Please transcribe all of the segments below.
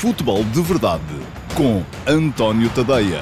Futebol de Verdade com António Tadeia.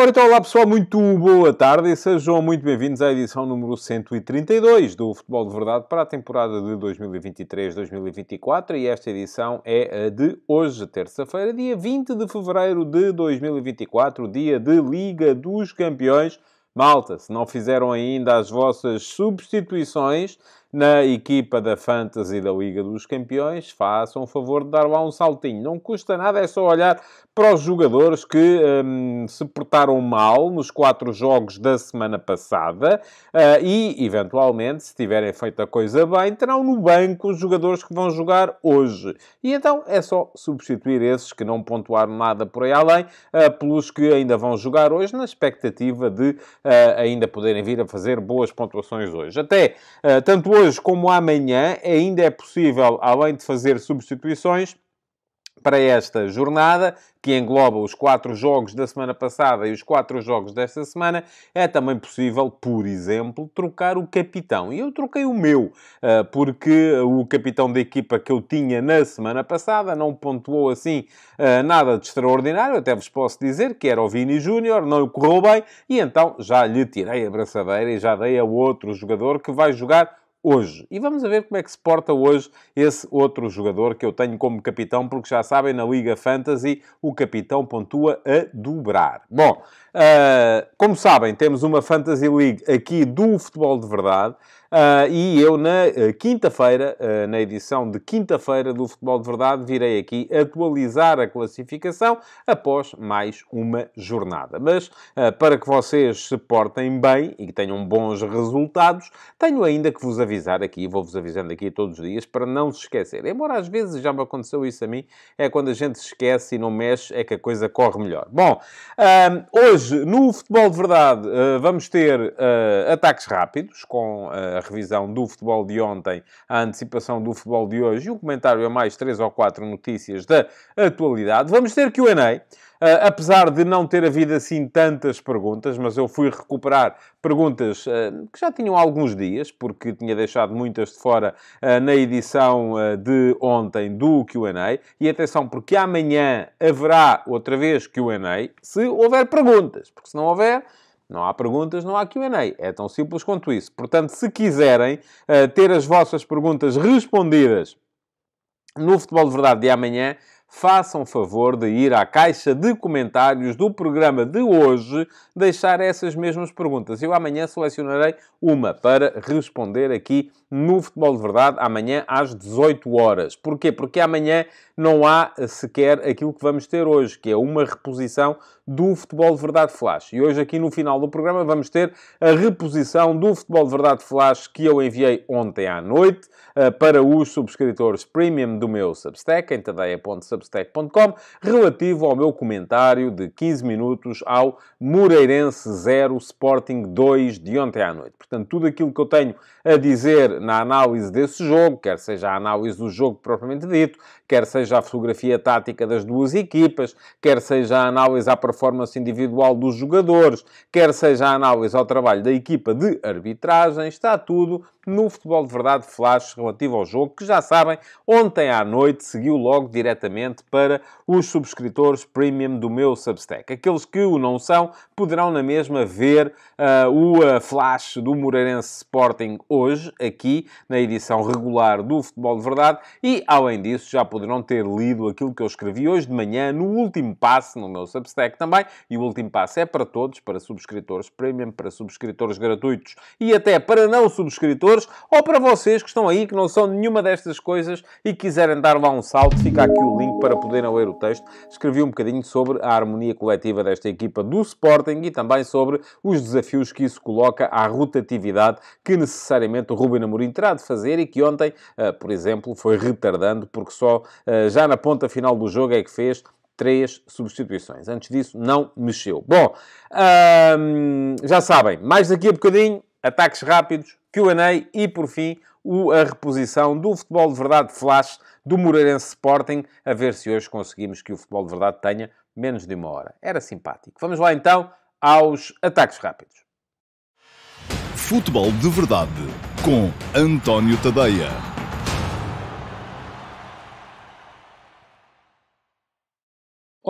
Ora então, olá pessoal, muito boa tarde e sejam muito bem-vindos à edição número 132 do Futebol de Verdade para a temporada de 2023-2024 e esta edição é a de hoje, terça-feira, dia 20 de fevereiro de 2024, dia de Liga dos Campeões. Malta, se não fizeram ainda as vossas substituições, na equipa da Fantasy da Liga dos Campeões, façam o favor de dar lá um saltinho. Não custa nada, é só olhar para os jogadores que hum, se portaram mal nos quatro jogos da semana passada uh, e, eventualmente, se tiverem feito a coisa bem, terão no banco os jogadores que vão jogar hoje. E então é só substituir esses que não pontuaram nada por aí além uh, pelos que ainda vão jogar hoje, na expectativa de uh, ainda poderem vir a fazer boas pontuações hoje. Até tanto hoje como amanhã, ainda é possível, além de fazer substituições, para esta jornada, que engloba os quatro jogos da semana passada e os quatro jogos desta semana, é também possível, por exemplo, trocar o capitão. E eu troquei o meu, eh, porque o capitão da equipa que eu tinha na semana passada não pontuou assim eh, nada de extraordinário, até vos posso dizer que era o Vini Júnior, não correu bem, e então já lhe tirei a braçadeira e já dei a outro jogador que vai jogar hoje. E vamos ver como é que se porta hoje esse outro jogador que eu tenho como capitão, porque já sabem, na Liga Fantasy o capitão pontua a dobrar. Bom, Uh, como sabem, temos uma Fantasy League aqui do Futebol de Verdade. Uh, e eu, na uh, quinta-feira, uh, na edição de quinta-feira do Futebol de Verdade, virei aqui atualizar a classificação após mais uma jornada. Mas para que vocês se portem bem e que tenham bons resultados, tenho ainda que vos avisar aqui, vou-vos avisando aqui todos os dias, para não se esquecer. Embora às vezes já me aconteceu isso a mim, é quando a gente se esquece e não mexe, é que a coisa corre melhor. Bom, hoje Hoje, no futebol de verdade, eh, vamos ter eh, ataques rápidos, com eh, a revisão do futebol de ontem, a antecipação do futebol de hoje e um comentário a mais três ou quatro notícias da atualidade. Vamos ter que o Enem. Uh, apesar de não ter havido assim tantas perguntas, mas eu fui recuperar perguntas uh, que já tinham alguns dias, porque tinha deixado muitas de fora uh, na edição de ontem do QA. E atenção, porque amanhã haverá outra vez QA, se houver perguntas, porque se não houver. Não há perguntas, não há QA. É tão simples quanto isso. Portanto, se quiserem ter as vossas perguntas respondidas no Futebol de Verdade de amanhã, façam favor de ir à caixa de comentários do programa de hoje deixar essas mesmas perguntas. Eu amanhã selecionarei uma para responder aqui no Futebol de Verdade, amanhã às 18 horas. Porquê? Porque amanhã não há sequer aquilo que vamos ter hoje, que é uma reposição do Futebol de Verdade Flash. E hoje, aqui no final do programa, vamos ter a reposição do Futebol de Verdade Flash que eu enviei ontem à noite eh, para os subscritores premium do meu Substack, em tadeia.substack.com, relativo ao meu comentário de 15 minutos ao Moreirense 0 Sporting 2 de ontem à noite. Portanto, tudo aquilo que eu tenho a dizer na análise desse jogo, quer seja a análise do jogo propriamente dito, quer seja a fotografia tática das duas equipas, quer seja a análise à performance individual dos jogadores, quer seja a análise ao trabalho da equipa de arbitragem, está tudo no Futebol de Verdade Flash relativo ao jogo, que já sabem, ontem à noite seguiu logo diretamente para os subscritores premium do meu Substack. Aqueles que o não são poderão na mesma ver uh, o uh, Flash do Moreirense Sporting hoje, aqui aqui na edição regular do Futebol de Verdade e, além disso, já poderão ter lido aquilo que eu escrevi hoje de manhã no último passo, no meu Substack também, e o último passo é para todos, para subscritores premium, para subscritores gratuitos e até para não subscritores ou para vocês que estão aí que não são nenhuma destas coisas e quiserem dar lá um salto, fica aqui o link para poderem ler o texto. Escrevi um bocadinho sobre a harmonia coletiva desta equipa do Sporting e também sobre os desafios que isso coloca à rotatividade que necessariamente o Ruben Amorim Amorim terá de fazer e que ontem, ah, por exemplo, foi retardando, porque só ah, já na ponta final do jogo é que fez três substituições. Antes disso, não mexeu. Bom, já sabem, mais daqui a bocadinho, ataques rápidos, QA e, por fim, a reposição do Futebol de Verdade Flash do Moreirense Sporting, a ver se hoje conseguimos que o Futebol de Verdade tenha menos de uma hora. Era simpático. Vamos lá então aos ataques rápidos. Futebol de Verdade com António Tadeia.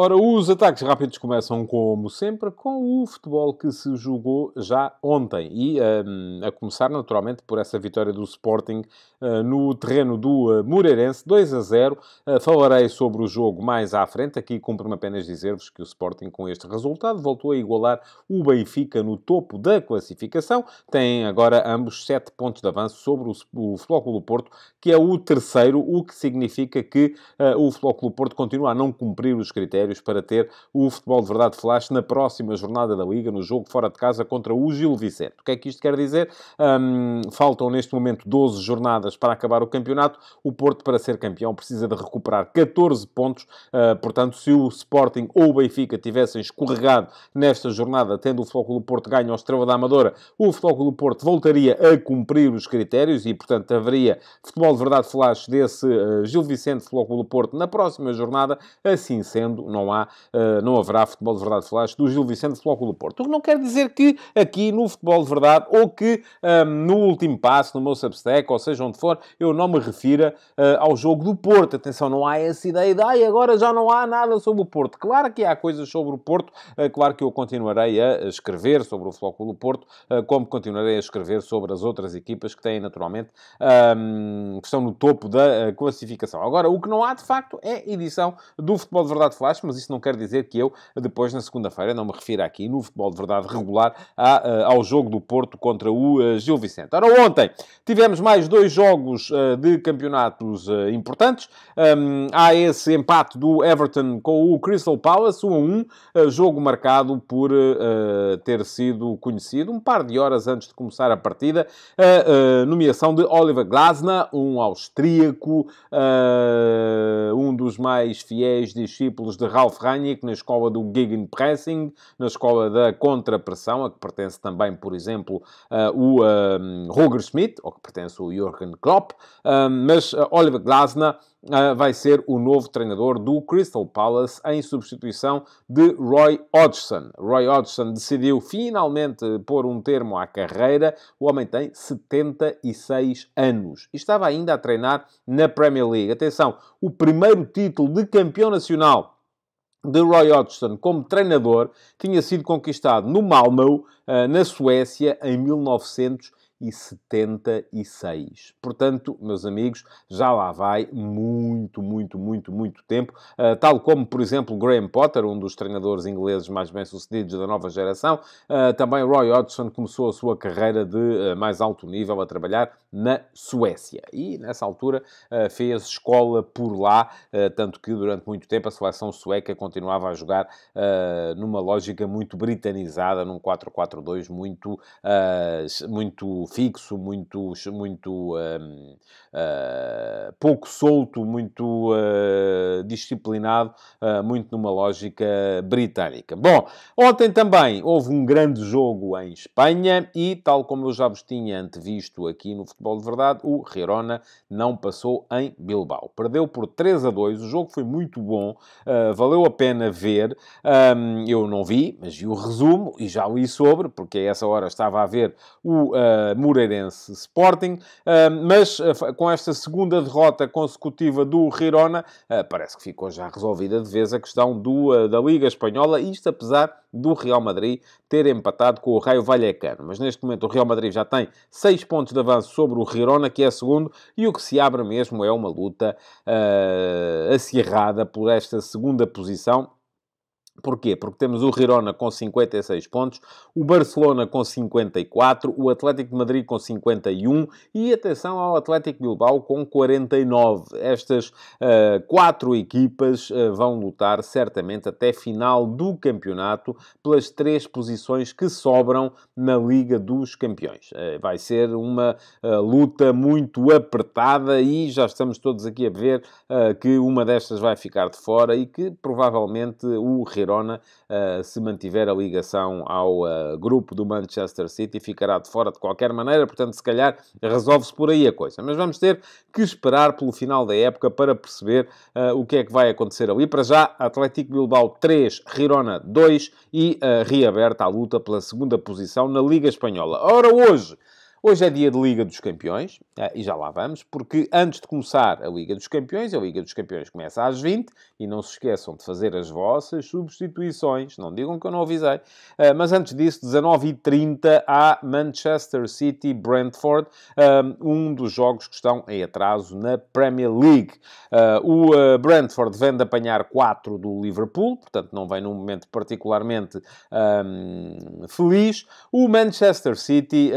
Ora, os ataques rápidos começam, como sempre, com o futebol que se jogou já ontem. E um, a começar, naturalmente, por essa vitória do Sporting uh, no terreno do uh, Moreirense, 2 a 0. Uh, eh, falarei sobre o jogo mais à frente. Aqui cumpro-me apenas dizer-vos que o Sporting, com este resultado, voltou a igualar o Benfica no topo da classificação. Tem agora ambos 7 pontos de avanço sobre o, o Flóculo Porto, que é o terceiro, o que significa que o Flóculo Porto continua a não cumprir os critérios critérios para ter o futebol de verdade flash na próxima jornada da Liga, no jogo fora de casa contra o Gil Vicente. O que é que isto quer dizer? Um, faltam neste momento 12 jornadas para acabar o campeonato. O Porto, para ser campeão, precisa de recuperar 14 pontos. Uh, portanto, se o Sporting ou o Benfica tivessem escorregado nesta jornada, tendo o Futebol do Porto ganho ao Estrela da Amadora, o Futebol do Porto voltaria a cumprir os critérios e, portanto, haveria futebol de verdade flash desse uh, Gil Vicente Futebol do Porto na próxima jornada. Assim sendo, não, há, eh, não haverá futebol de verdade flash do Gil Vicente Flóculo do Porto. O que não quer dizer que aqui no futebol de verdade ou que ehm, no último passo, no meu substack, ou seja onde for, eu não me refira uh, ao jogo do Porto. Atenção, não há essa ideia de ah, agora já não há nada sobre o Porto. Claro que há coisas sobre o Porto, uh, claro que eu continuarei a escrever sobre o Futebol do Porto, uh, como continuarei a escrever sobre as outras equipas que têm naturalmente um, ehm, que estão no topo da classificação. Agora, o que não há de facto é edição do Futebol de Verdade Flash baixo, mas isso não quer dizer que eu, depois na segunda-feira, não me refira aqui no futebol de verdade regular a, ao jogo do Porto contra o eh, Gil Vicente. Ora, ontem tivemos mais dois jogos eh, de campeonatos eh, importantes. há esse empate do Everton com o Crystal Palace, 1 a 1, jogo marcado por ter sido conhecido um par de horas antes de começar a partida, a nomeação de Oliver Glasner, um austríaco, um dos mais fiéis discípulos de Ralf Rangnick na escola do gegenpressing, na escola da contrapressão, a que pertence também, por exemplo, eh, o eh, Roger Schmidt, ou que pertence o Jürgen Klopp, eh, mas Oliver Glasner vai ser o novo treinador do Crystal Palace em substituição de Roy Hodgson. Roy Hodgson decidiu finalmente pôr um termo à carreira. O homem tem 76 anos e estava ainda a treinar na Premier League. Atenção, o primeiro título de campeão nacional de Roy Hodgson como treinador tinha sido conquistado no Malmö, eh, na Suécia, em 1900 e 76. Portanto, meus amigos, já lá vai muito, muito, muito, muito tempo. Uh, tal como, por exemplo, Graham Potter, um dos treinadores ingleses mais bem-sucedidos da nova geração. Uh, também Roy Hodgson começou a sua carreira de uh, mais alto nível a trabalhar na Suécia. E, nessa altura, fez escola por lá, tanto que, durante muito tempo, a seleção sueca continuava a jogar numa lógica muito britanizada, num 4-4-2 muito, muito fixo, muito, muito uh, pouco solto, muito uh, disciplinado, uh, muito numa lógica britânica. Bom, ontem também houve um grande jogo em Espanha e, tal como eu já vos tinha antevisto aqui no Futebol de Verdade, o Rirona não passou em Bilbao. Perdeu por 3 a 2, o jogo foi muito bom, valeu a pena ver. Um, eu não vi, mas vi o resumo e já li sobre, porque a essa hora estava a ver o uh, Moreirense Sporting, mas ah, com esta segunda derrota consecutiva do Rirona, ah, parece que ficou já resolvida de vez a questão do, ah, da Liga Espanhola, isto apesar do Real Madrid ter empatado com o Raio Vallecano. Mas neste momento o Real Madrid já tem seis pontos de avanço sobre o Rirona, que é segundo, e o que se abre mesmo é uma luta uh, acirrada por esta segunda posição Porquê? Porque temos o Girona com 56 pontos, o Barcelona com 54, o Atlético de Madrid com 51 e atenção ao Atlético Bilbao com 49. Estas uh, quatro equipas uh, vão lutar certamente até final do campeonato pelas três posições que sobram na Liga dos Campeões. Uh, vai ser uma luta muito apertada e já estamos todos aqui a ver que uma destas vai ficar de fora e que provavelmente o Girona, eh, se mantiver a ligação ao eh, grupo do Manchester City, ficará de fora de qualquer maneira, portanto, se calhar resolve-se por aí a coisa. Mas vamos ter que esperar pelo final da época para perceber eh, o que é que vai acontecer ali. Para já, Atlético Bilbao 3, Girona 2 e reaberta a luta pela segunda posição na Liga Espanhola. Ora, hoje. Hoje é dia de Liga dos Campeões, eh, e já lá vamos, porque antes de começar a Liga dos Campeões, a Liga dos Campeões começa às 20, e não se esqueçam de fazer as vossas substituições, não digam que eu não avisei, eh, mas antes disso, 19h30, há Manchester City-Brentford, eh, um dos jogos que estão em atraso na Premier League. O Brentford vem de apanhar 4 do Liverpool, portanto não vem num momento particularmente ehm, feliz. O Manchester City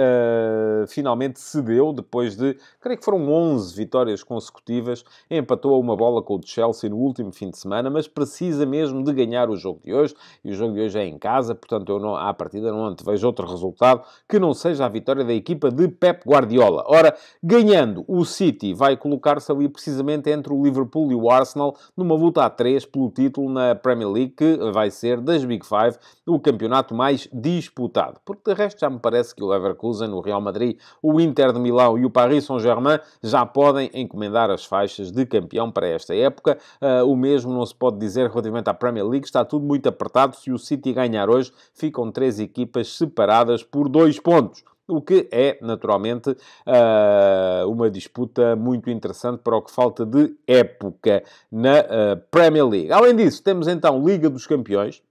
finalmente cedeu depois de, creio que foram 11 vitórias consecutivas, empatou a uma bola com o Chelsea no último fim de semana, mas precisa mesmo de ganhar o jogo de hoje, e o jogo de hoje é em casa, portanto eu não, à partida não antevejo outro resultado que não seja a vitória da equipa de Pep Guardiola. Ora, ganhando, o City vai colocar-se ali precisamente entre o Liverpool e o Arsenal numa luta a três pelo título na Premier League, que vai ser das Big Five o campeonato mais disputado, porque de resto já me parece que o Leverkusen, o Real Madrid Madrid, o Inter de Milão e o Paris Saint-Germain já podem encomendar as faixas de campeão para esta época. Ah, o mesmo não se pode dizer relativamente à Premier League, está tudo muito apertado. Se o City ganhar hoje, ficam três equipas separadas por dois pontos o que é naturalmente ah, uma disputa muito interessante para o que falta de época na ah, Premier League. Além disso, temos então Liga dos Campeões.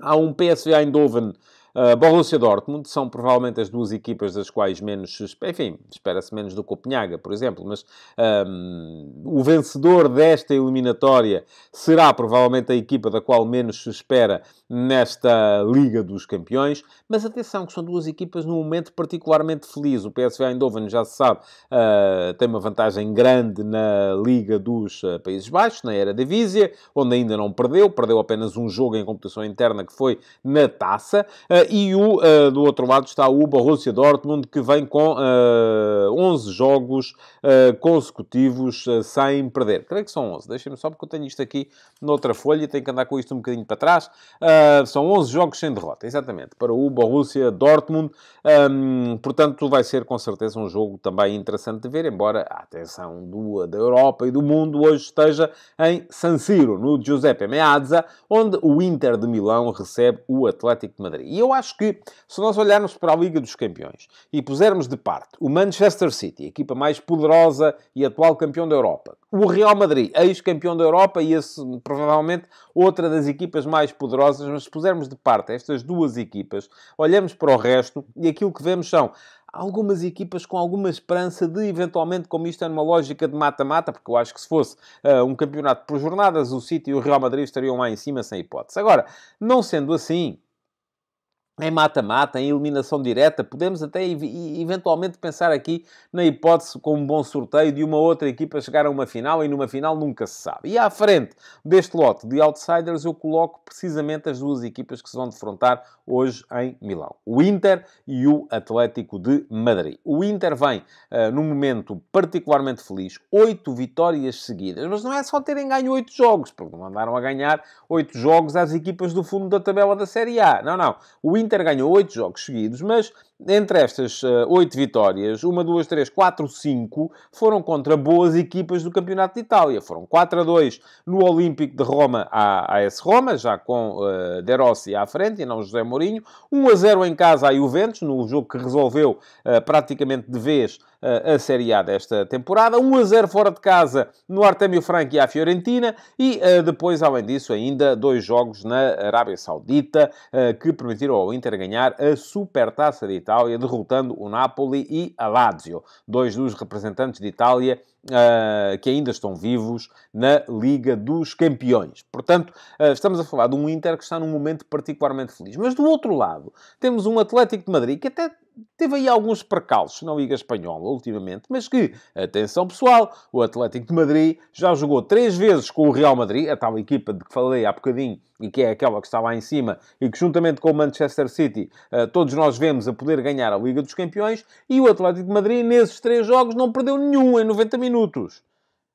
Há um PSV Eindhoven ah, Borussia Dortmund são provavelmente as duas equipas das quais menos, enfim, espera-se menos do Copenhaga, por exemplo, mas um, o vencedor desta eliminatória será provavelmente a equipa da qual menos se espera nesta Liga dos Campeões, mas atenção que são duas equipas num momento particularmente feliz. O PSV Eindhoven, já se sabe, uh, tem uma vantagem grande na Liga dos ah, Países Baixos, na era Divisia, onde ainda não perdeu, perdeu apenas um jogo em competição interna que foi na Taça, uh, e o, uh, do outro lado está o Borussia Dortmund, que vem com uh, eh, 11 jogos uh, consecutivos sem perder. Creio que são 11. Deixem-me só, porque eu tenho isto aqui noutra folha. Tenho que andar com isto um bocadinho para trás. são 11 jogos sem derrota, exatamente, para o Borussia Dortmund. Um, ehm, portanto, vai ser com certeza um jogo também interessante de ver, embora a atenção do, da Europa e do mundo hoje esteja em San Siro, no Giuseppe Meazza, onde o Inter de Milão recebe o Atlético de Madrid. E eu acho que, se nós olharmos para a Liga dos Campeões e pusermos de parte o Manchester City, a equipa mais poderosa e atual campeão da Europa, o Real Madrid, ex-campeão da Europa e esse, provavelmente outra das equipas mais poderosas, mas se pusermos de parte estas duas equipas, olhamos para o resto e aquilo que vemos são algumas equipas com alguma esperança de, eventualmente, como isto é numa lógica de mata-mata, porque eu acho que se fosse uh, um campeonato por jornadas, o City e o Real Madrid estariam lá em cima sem hipótese. Agora, não sendo assim, em mata-mata, em eliminação direta, podemos até eventualmente pensar aqui na hipótese com um bom sorteio de uma outra equipa chegar a uma final e numa final nunca se sabe. E à frente deste lote de outsiders eu coloco precisamente as duas equipas que se vão defrontar hoje em Milão. O Inter e o Atlético de Madrid. O Inter vem uh, num momento particularmente feliz, oito vitórias seguidas, mas não é só terem ganho oito jogos, porque não andaram a ganhar oito jogos às equipas do fundo da tabela da Série A. Não, não. O Inter ganhou oito jogos seguidos, mas entre estas eh, oito uh, vitórias, uma, duas, três, quatro, cinco, foram contra boas equipas do Campeonato de Itália. Foram 4 a 2 no Olímpico de Roma à, AS S Roma, já com uh, De Rossi à frente e não José Mourinho. 1 a 0 em casa à Juventus, no jogo que resolveu uh, praticamente de vez a Série A desta temporada. 1 a 0 fora de casa no Artemio Franchi à Fiorentina e depois, além disso, ainda dois jogos na Arábia Saudita que permitiram ao Inter ganhar a Supertaça de Itália Itália, derrotando o Napoli e a Lazio, dois dos representantes de Itália uh, que ainda estão vivos na Liga dos Campeões. Portanto, uh, estamos a falar de um Inter que está num momento particularmente feliz. Mas do outro lado, temos um Atlético de Madrid que até teve aí alguns percalços na Liga Espanhola ultimamente, mas que, atenção pessoal, o Atlético de Madrid já jogou três vezes com o Real Madrid, a tal equipa de que falei há bocadinho e que é aquela que está lá em cima e que, juntamente com o Manchester City, eh, todos nós vemos a poder ganhar a Liga dos Campeões, e o Atlético de Madrid, nesses três jogos, não perdeu nenhum em 90 minutos minutos.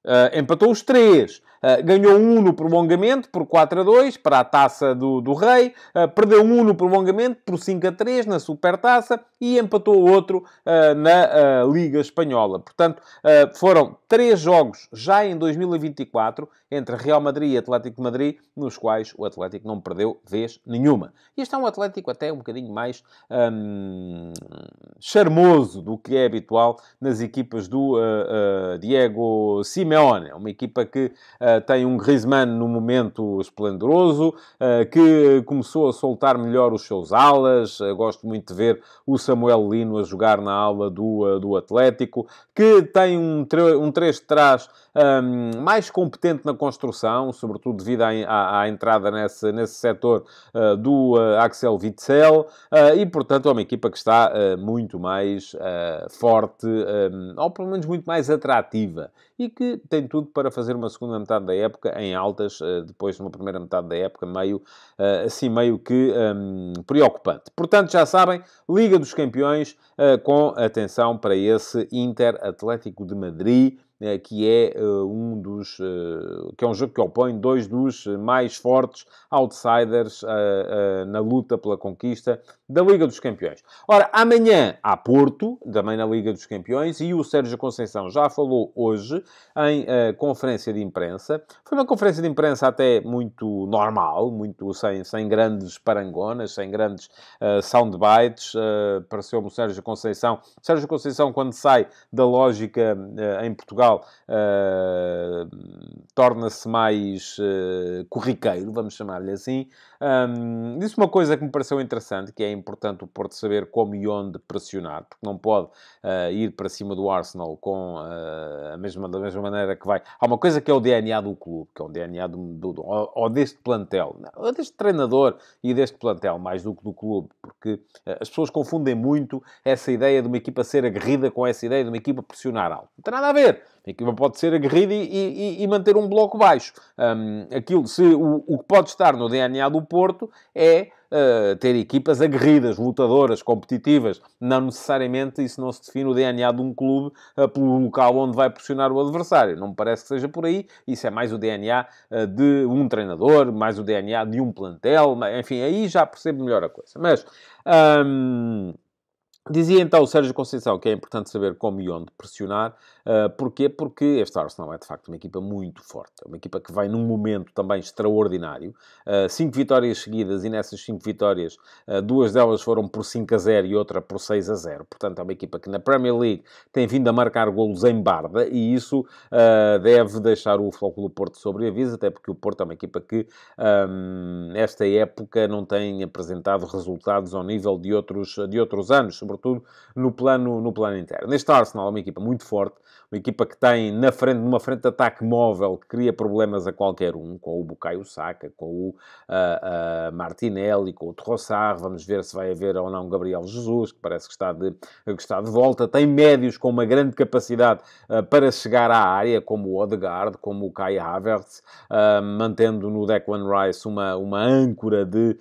Uh, empatou os três. Ah, ganhou um no prolongamento por 4 a 2 para a taça do, do Rei, uh, perdeu um no prolongamento por 5 a 3 na Supertaça e empatou outro uh, na Liga Espanhola. Portanto, foram três jogos já em 2024 entre Real Madrid e Atlético de Madrid, nos quais o Atlético não perdeu vez nenhuma. E este é um Atlético até um bocadinho mais hum, charmoso do que é habitual nas equipas do Diego Simeone. É uma equipa que eh, tem um Griezmann no momento esplendoroso, uh, que começou a soltar melhor os seus alas. Uh, gosto muito de ver o Samuel Lino a jogar na ala do, do Atlético, que tem um, um de trás um, mais competente na construção, sobretudo devido à, à, à entrada nesse, nesse setor uh, do uh, Axel Witzel, ah, e portanto é uma equipa que está muito mais forte, um, ou pelo menos muito mais atrativa, e que tem tudo para fazer uma segunda metade da época em altas, depois de uma primeira metade da época meio, assim, meio que um, preocupante. Portanto, já sabem, Liga dos Campeões, com atenção para esse Inter Atlético de Madrid, né, que é eh, um dos eh, que é um jogo que opõe dois dos eh, mais fortes outsiders na luta pela conquista da Liga dos Campeões. Ora, amanhã há Porto, também na Liga dos Campeões, e o Sérgio Conceição já falou hoje em conferência de imprensa. Foi uma conferência de imprensa até muito normal, muito sem, sem grandes parangonas, sem grandes uh, soundbites. Uh, Pareceu-me o Sérgio Conceição. Sérgio Conceição, quando sai da lógica uh, em Portugal, Portugal uh, torna-se mais uh, corriqueiro, vamos chamar-lhe assim. Um, disse uma coisa que me pareceu interessante, que é importante o Porto saber como e onde pressionar, porque não pode uh, ir para cima do Arsenal com a mesma, da mesma maneira que vai. Há uma coisa que é o DNA do clube, que é o DNA do, do, do ou, deste plantel, ou deste treinador e deste plantel, mais do que do clube, porque as pessoas confundem muito essa ideia de uma equipa ser aguerrida com essa ideia de uma equipa pressionar alto. Não tem nada a ver. A equipa pode ser aguerrida e, e, e manter um bloco baixo. Um, aquilo, se, o, o que pode estar no DNA do Porto é Uh, ter equipas aguerridas, lutadoras, competitivas. Não necessariamente isso não se define o DNA de um clube uh, pelo local onde vai pressionar o adversário. Não me parece que seja por aí. Isso é mais o DNA uh, ah, de um treinador, mais o DNA de um plantel. Enfim, aí já percebo melhor a coisa. Mas. Um... Dizia então o Sérgio Conceição que é importante saber como e onde pressionar. Ah, porquê? Porque este Arsenal é de facto uma equipa muito forte, é uma equipa que vai num momento também extraordinário. Uh, cinco vitórias seguidas e nessas cinco vitórias, uh, duas delas foram por 5 a 0 e outra por 6 a 0. Portanto, é uma equipa que na Premier League tem vindo a marcar golos em barda e isso uh, deve deixar o Floco do Porto sobre aviso, até porque o Porto é uma equipa que, um, época, não tem apresentado resultados ao nível de outros, de outros anos, sobretudo no plano, no plano interno. Neste Arsenal é uma equipa muito forte. Uma equipa que tem na frente, numa frente de ataque móvel, que cria problemas a qualquer um, com o Bukayo Saka, com o uh, uh, Martinelli, com o Trossard. Vamos ver se vai haver ou não Gabriel Jesus, que parece que está de, que está de volta. Tem médios com uma grande capacidade uh, para chegar à área, como o Odegaard, como o Kai Havertz, mantendo no Declan Rice uma, uma âncora de,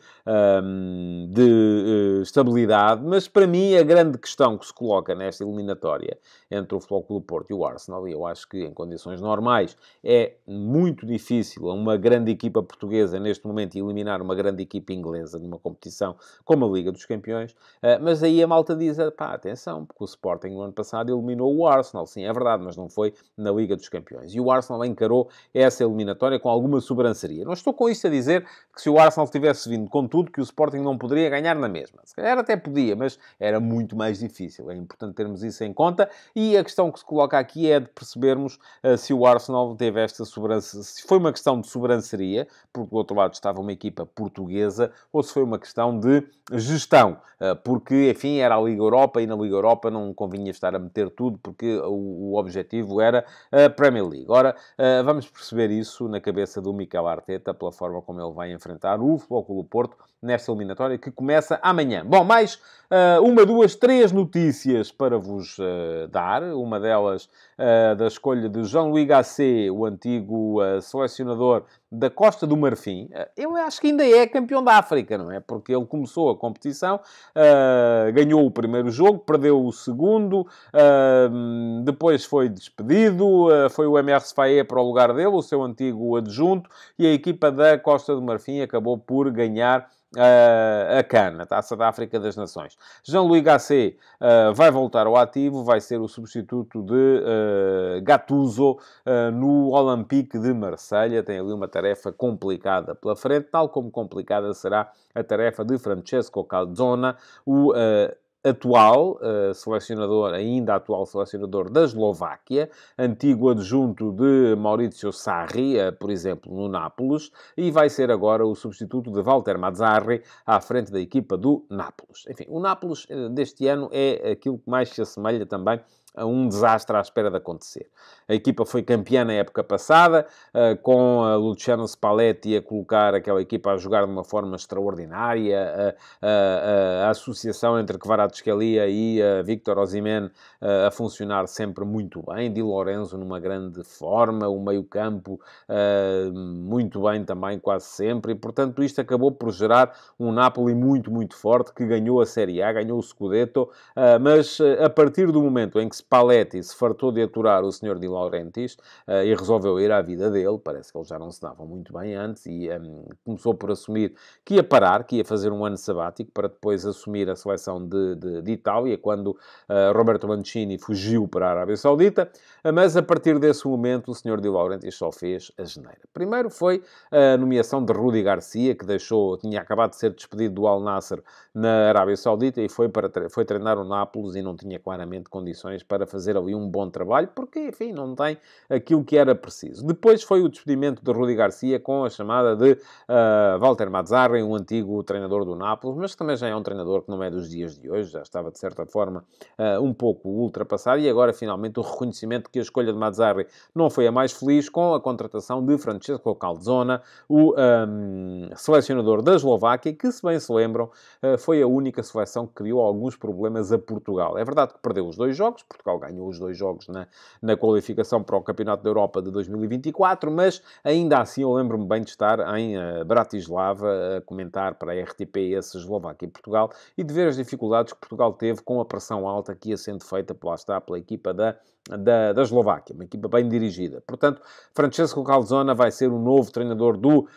um, de estabilidade. Mas, para mim, a grande questão que se coloca nesta eliminatória entre o Futebol Clube Porto e o o Arsenal, e eu acho que em condições normais é muito difícil a uma grande equipa portuguesa neste momento eliminar uma grande equipa inglesa numa competição como a Liga dos Campeões, ah, mas aí a malta diz, ah, pá, atenção, porque o Sporting no ano passado eliminou o Arsenal, sim, é verdade, mas não foi na Liga dos Campeões. E o Arsenal encarou essa eliminatória com alguma sobranceria. Não estou com isto a dizer que se o Arsenal tivesse vindo com tudo, que o Sporting não poderia ganhar na mesma. Se calhar até podia, mas era muito mais difícil. É importante termos isso em conta. E a questão que se coloca aqui aqui é de percebermos uh, se o Arsenal teve esta sobrancelha, se foi uma questão de sobranceria, porque do outro lado estava uma equipa portuguesa, ou se foi uma questão de gestão, uh, porque, enfim, era a Liga Europa e na Liga Europa não convinha estar a meter tudo, porque o, o objetivo era a Premier League. Ora, uh, vamos perceber isso na cabeça do Mikel Arteta, pela forma como ele vai enfrentar o Futebol Clube Porto nesta eliminatória que começa amanhã. Bom, mais uh, uma, duas, três notícias para vos uh, dar. Uma delas uh, da escolha de Jean-Louis Gasset, o antigo uh, selecionador da Costa do Marfim, eh, eu acho que ainda é campeão da África, não é? Porque ele começou a competição, uh, ganhou o primeiro jogo, perdeu o segundo, uh, depois foi despedido, uh, foi o MRS Faé para o lugar dele, o seu antigo adjunto, e a equipa da Costa do Marfim acabou por ganhar a cana, a Taça da África das Nações. Jean-Louis Gasset uh, vai voltar ao ativo, vai ser o substituto de eh, Gattuso eh, no Olympique de Marselha Tem ali uma tarefa complicada pela frente, tal como complicada será a tarefa de Francesco Calzona, o eh, atual uh, selecionador, ainda atual selecionador da Eslováquia, antigo adjunto de Maurizio Sarri, uh, por exemplo, no Nápoles, e vai ser agora o substituto de Walter Mazzarri à frente da equipa do Nápoles. Enfim, o Nápoles uh, deste ano é aquilo que mais se assemelha também um desastre à espera de acontecer. A equipa foi campeã na época passada, eh, com a eh, Luciano Spalletti a colocar aquela equipa a jogar de uma forma extraordinária, a, a, a associação entre Kvaratskhelia e eh, Victor Osimen a funcionar sempre muito bem, Di Lorenzo numa grande forma, o meio-campo muito bem também, quase sempre, e portanto isto acabou por gerar um Napoli muito, muito forte, que ganhou a Série A, ganhou o Scudetto, mas a partir do momento em que se Spalletti se fartou de aturar o senhor Di Laurentiis uh, e resolveu ir à vida dele. Parece que eles já não se davam muito bem antes e um, eh, começou por assumir que ia parar, que ia fazer um ano sabático para depois assumir a seleção de, de, de Itália, quando uh, Roberto Mancini fugiu para a Arábia Saudita. mas a partir desse momento o senhor Di Laurentiis só fez a geneira. Primeiro foi a nomeação de Rudi Garcia, que deixou, tinha acabado de ser despedido do Al Nasser na Arábia Saudita e foi, para, foi treinar o Nápoles e não tinha claramente condições para fazer ali um bom trabalho, porque, enfim, não tem aquilo que era preciso. Depois foi o despedimento de Rudi Garcia com a chamada de uh, Walter Mazzarri, um antigo treinador do Nápoles, mas que também já é um treinador que não é dos dias de hoje, já estava, de certa forma, uh, um pouco ultrapassado, e agora, finalmente, o reconhecimento que a escolha de Mazzarri não foi a mais feliz com a contratação de Francesco Calzona, o um, ah, selecionador da Eslováquia, que, se bem se lembram, uh, foi a única seleção que criou alguns problemas a Portugal. É verdade que perdeu os dois jogos, Portugal ganhou os dois jogos na, na qualificação para o Campeonato da Europa de 2024, mas ainda assim eu lembro-me bem de estar em eh, Bratislava a comentar para a RTP esse Eslováquia e Portugal e de ver as dificuldades que Portugal teve com a pressão alta que ia sendo feita, lá está, pela equipa da da, da Eslováquia, uma equipa bem dirigida. Portanto, Francesco Calzona vai ser o novo treinador do uh,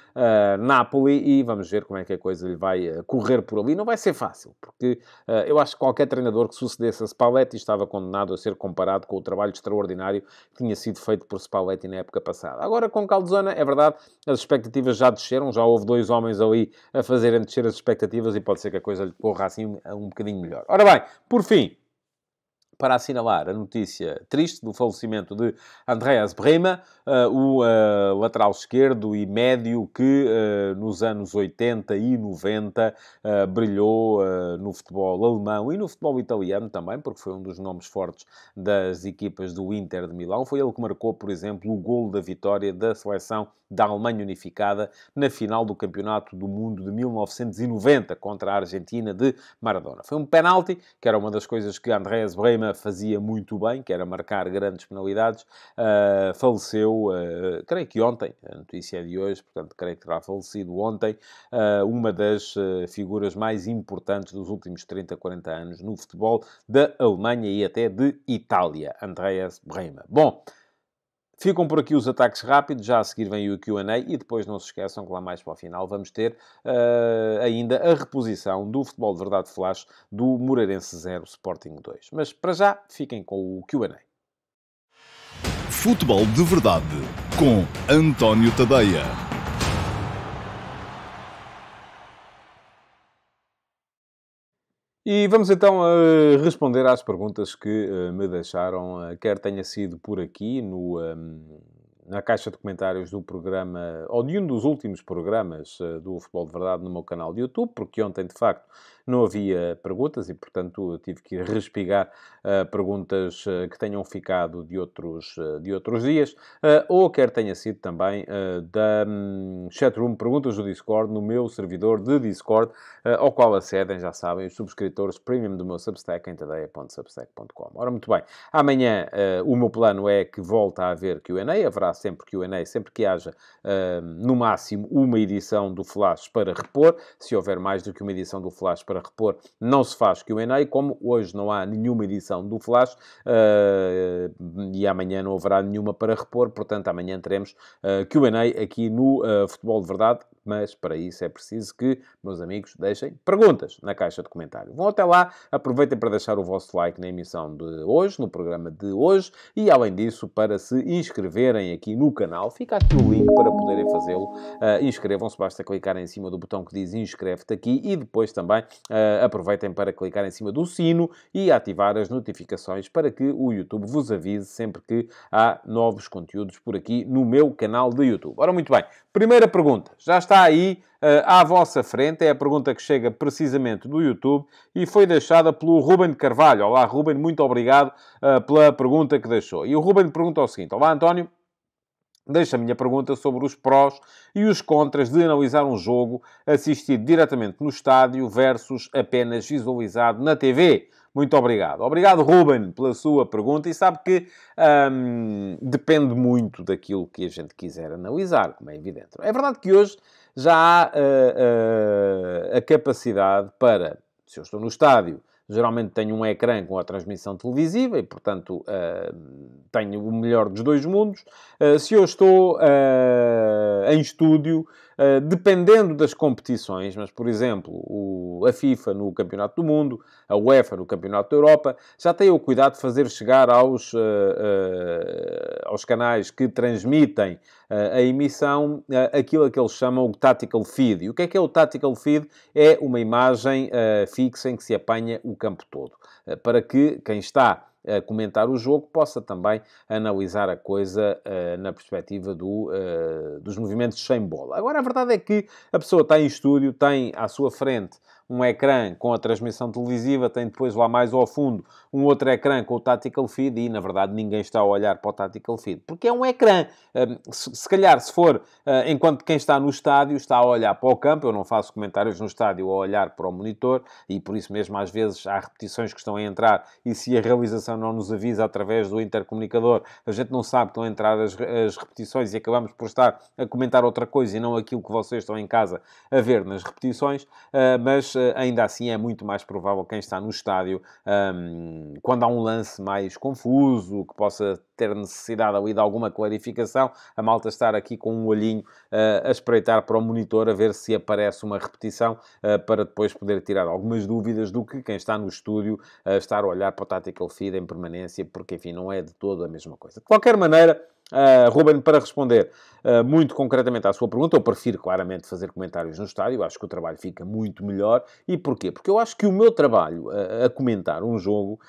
Napoli e vamos ver como é que a coisa lhe vai eh, correr por ali. Não vai ser fácil, porque uh, eu acho que qualquer treinador que sucedesse a Spalletti estava condenado a ser comparado com o trabalho extraordinário que tinha sido feito por Spalletti na época passada. Agora, com Calzona, é verdade, as expectativas já desceram, já houve dois homens ali a fazerem descer as expectativas e pode ser que a coisa lhe corra assim um, um bocadinho melhor. Ora bem, por fim, para assinalar a notícia triste do falecimento de Andreas Brema, eh, o eh, lateral esquerdo e médio que eh, nos anos 80 e 90 brilhou no futebol alemão e no futebol italiano também, porque foi um dos nomes fortes das equipas do Inter de Milão. Foi ele que marcou, por exemplo, o golo da vitória da seleção da Alemanha Unificada na final do Campeonato do Mundo de 1990 contra a Argentina de Maradona. Foi um penalti, que era uma das coisas que Andreas Brema fazia muito bem, que era marcar grandes penalidades, uh, faleceu, uh, creio que ontem, a notícia é de hoje, portanto, creio que terá falecido ontem, uh, uma das figuras mais importantes dos últimos 30, 40 anos no futebol da Alemanha e até de Itália, Andreas Bremer. Bom, Ficam por aqui os ataques rápidos, já a seguir vem o QA e depois não se esqueçam que lá mais para o final vamos ter uh, ainda a reposição do Futebol de Verdade Flash do Moreirense 0 Sporting 2. Mas para já, fiquem com o QA. Futebol de Verdade com António Tadeia. E vamos então uh, responder às perguntas que uh, me deixaram, uh, quer tenha sido por aqui, no, um, ehm, na caixa de comentários do programa, ou de um dos últimos programas do Futebol de Verdade no meu canal de YouTube, porque ontem, de facto, não havia perguntas e, portanto, tive que respigar uh, eh, perguntas uh, que tenham ficado de outros, uh, de outros dias, ou quer tenha sido também da um, chatroom Perguntas do Discord, no meu servidor de Discord, ao qual acedem, já sabem, os subscritores premium do meu Substack em tadeia.substack.com. Ora, muito bem. Amanhã o meu plano é que volta a haver Q&A, haverá sempre Q&A, sempre que haja, no máximo, uma edição do Flash para repor. Se houver mais do que uma edição do Flash para para repor, não se faz que o Enei, como hoje não há nenhuma edição do Flash uh, e amanhã não haverá nenhuma para repor, portanto amanhã teremos uh, que o Enei aqui no uh, Futebol de Verdade, mas para isso é preciso que, meus amigos, deixem perguntas na caixa de comentário. Vão até lá, aproveitem para deixar o vosso like na emissão de hoje, no programa de hoje, e além disso, para se inscreverem aqui no canal, fica aqui o link para poderem fazê-lo. Uh, Inscrevam-se, basta clicar em cima do botão que diz inscreve-te aqui e depois também eh, aproveitem para clicar em cima do sino e ativar as notificações para que o YouTube vos avise sempre que há novos conteúdos por aqui no meu canal de YouTube. Ora, muito bem. Primeira pergunta. Já está aí uh, à vossa frente. É a pergunta que chega precisamente do YouTube e foi deixada pelo Ruben Carvalho. Olá, Ruben. Muito obrigado uh, pela pergunta que deixou. E o Ruben pergunta o seguinte. Olá, António. Deixo a minha pergunta sobre os prós e os contras de analisar um jogo assistido diretamente no estádio versus apenas visualizado na TV. Muito obrigado. Obrigado, Ruben, pela sua pergunta. E sabe que hum, depende muito daquilo que a gente quiser analisar, como é evidente. É? é verdade que hoje já há uh, uh, a capacidade para, se eu estou no estádio Geralmente tenho um ecrã com a transmissão televisiva e, portanto, uh, tenho o melhor dos dois mundos. Uh, se eu estou uh, em estúdio, eh, dependendo das competições, mas, por exemplo, o, a FIFA no Campeonato do Mundo, a UEFA no Campeonato da Europa, já tem o cuidado de fazer chegar aos, uh, uh, aos canais que transmitem a emissão aquilo que eles chamam o Tactical Feed. E o que é que é o Tactical Feed? É uma imagem fixa em que se apanha o campo todo, para que quem está a comentar o jogo, possa também analisar a coisa uh, na perspectiva do, uh, dos movimentos sem bola. Agora, a verdade é que a pessoa está em estúdio, tem à sua frente um ecrã com a transmissão televisiva, tem depois lá mais ao fundo um outro ecrã com o Tactical Feed e, na verdade, ninguém está a olhar para o Tactical Feed. Porque é um ecrã. Hum, se calhar, se for, hum, enquanto quem está no estádio está a olhar para o campo, eu não faço comentários no estádio a olhar para o monitor e, por isso mesmo, às vezes há repetições que estão a entrar e se a realização não nos avisa através do intercomunicador, a gente não sabe que estão a entrar as, as repetições e acabamos por estar a comentar outra coisa e não aquilo que vocês estão em casa a ver nas repetições, hum, mas ainda assim é muito mais provável quem está no estádio. Um, quando há um lance mais confuso, que possa ter necessidade ali de alguma clarificação, a malta estar aqui com um olhinho uh, a espreitar para o monitor, a ver se aparece uma repetição, uh, para depois poder tirar algumas dúvidas do que quem está no estúdio uh, estar a olhar para o Tactical Feed em permanência, porque, enfim, não é de todo a mesma coisa. De qualquer maneira, Uh, Ruben, para responder uh, muito concretamente à sua pergunta, eu prefiro claramente fazer comentários no estádio, acho que o trabalho fica muito melhor. E porquê? Porque eu acho que o meu trabalho uh, a comentar um jogo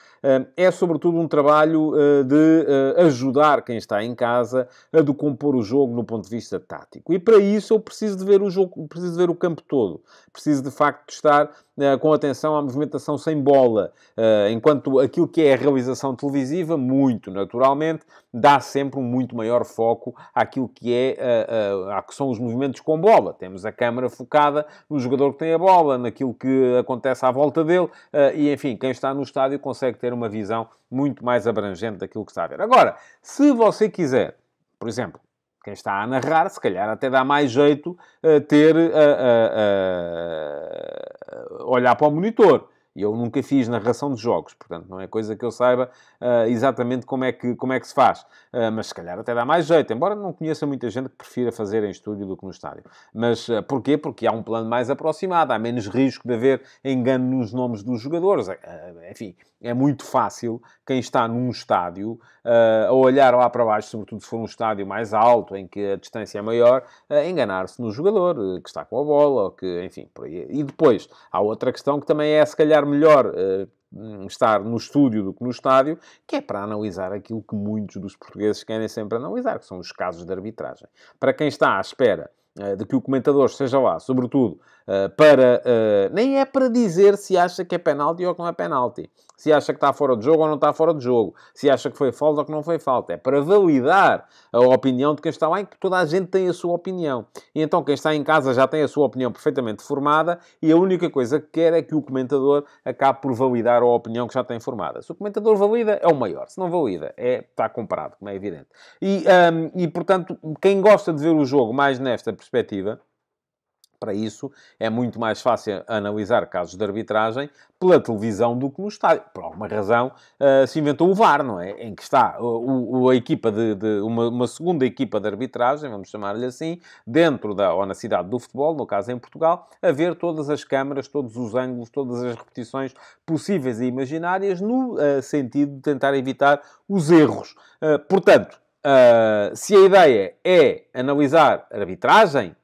é sobretudo um trabalho de ajudar quem está em casa a decompor compor o jogo no ponto de vista tático. E para isso eu preciso de ver o jogo, preciso de ver o campo todo, preciso de facto de estar né, com atenção à movimentação sem bola, eh, enquanto aquilo que é a realização televisiva, muito naturalmente, dá sempre um muito maior foco àquilo que, é, eh, eh, à que são os movimentos com bola. Temos a câmara focada no jogador que tem a bola, naquilo que acontece à volta dele, e enfim, quem está no estádio consegue ter uma visão muito mais abrangente daquilo que está a ver. Agora, se você quiser, por exemplo, quem está a narrar, se calhar até dá mais jeito uh, ter uh, uh, olhar para o monitor. E eu nunca fiz narração de jogos, portanto, não é coisa que eu saiba uh, exatamente como é que, como é que se faz. Uh, mas se calhar até dá mais jeito, embora não conheça muita gente que prefira fazer em estúdio do que no estádio. Mas uh, porquê? Porque há um plano mais aproximado, há menos risco de haver engano nos nomes dos jogadores. É, enfim, é muito fácil quem está num estádio a olhar lá para baixo, sobretudo se for um estádio mais alto, em que a distância é maior, enganar-se no jogador que está com a bola, ou que, enfim, por aí. E depois, há outra questão que também é, se calhar, calhar melhor eh, hum, estar no estúdio do que no estádio, que é para analisar aquilo que muitos dos portugueses querem sempre analisar, que são os casos de arbitragem. Para quem está à espera eh, de que o comentador seja lá, sobretudo, eh, para... Eh, nem é para dizer se acha que é penalti ou que não é penalti. Se acha que está fora de jogo ou não está fora de jogo. Se acha que foi falta ou que não foi falta. É para validar a opinião de quem está lá, em que toda a gente tem a sua opinião. E então quem está em casa já tem a sua opinião perfeitamente formada e a única coisa que quer é que o comentador acabe por validar a opinião que já tem formada. Se o comentador valida, é o maior. Se não valida, é, está comprado, como é evidente. E, um, ehm, e portanto, quem gosta de ver o jogo mais nesta perspectiva, para isso é muito mais fácil analisar casos de arbitragem pela televisão do que no estádio. Por alguma razão uh, se inventou o VAR, não é? Em que está o, o, a equipa de, de uma, uma, segunda equipa de arbitragem, vamos chamar-lhe assim, dentro da ou na cidade do futebol, no caso em Portugal, a ver todas as câmaras, todos os ângulos, todas as repetições possíveis e imaginárias no uh, sentido de tentar evitar os erros. Uh, portanto, Uh, se a ideia é analisar arbitragem,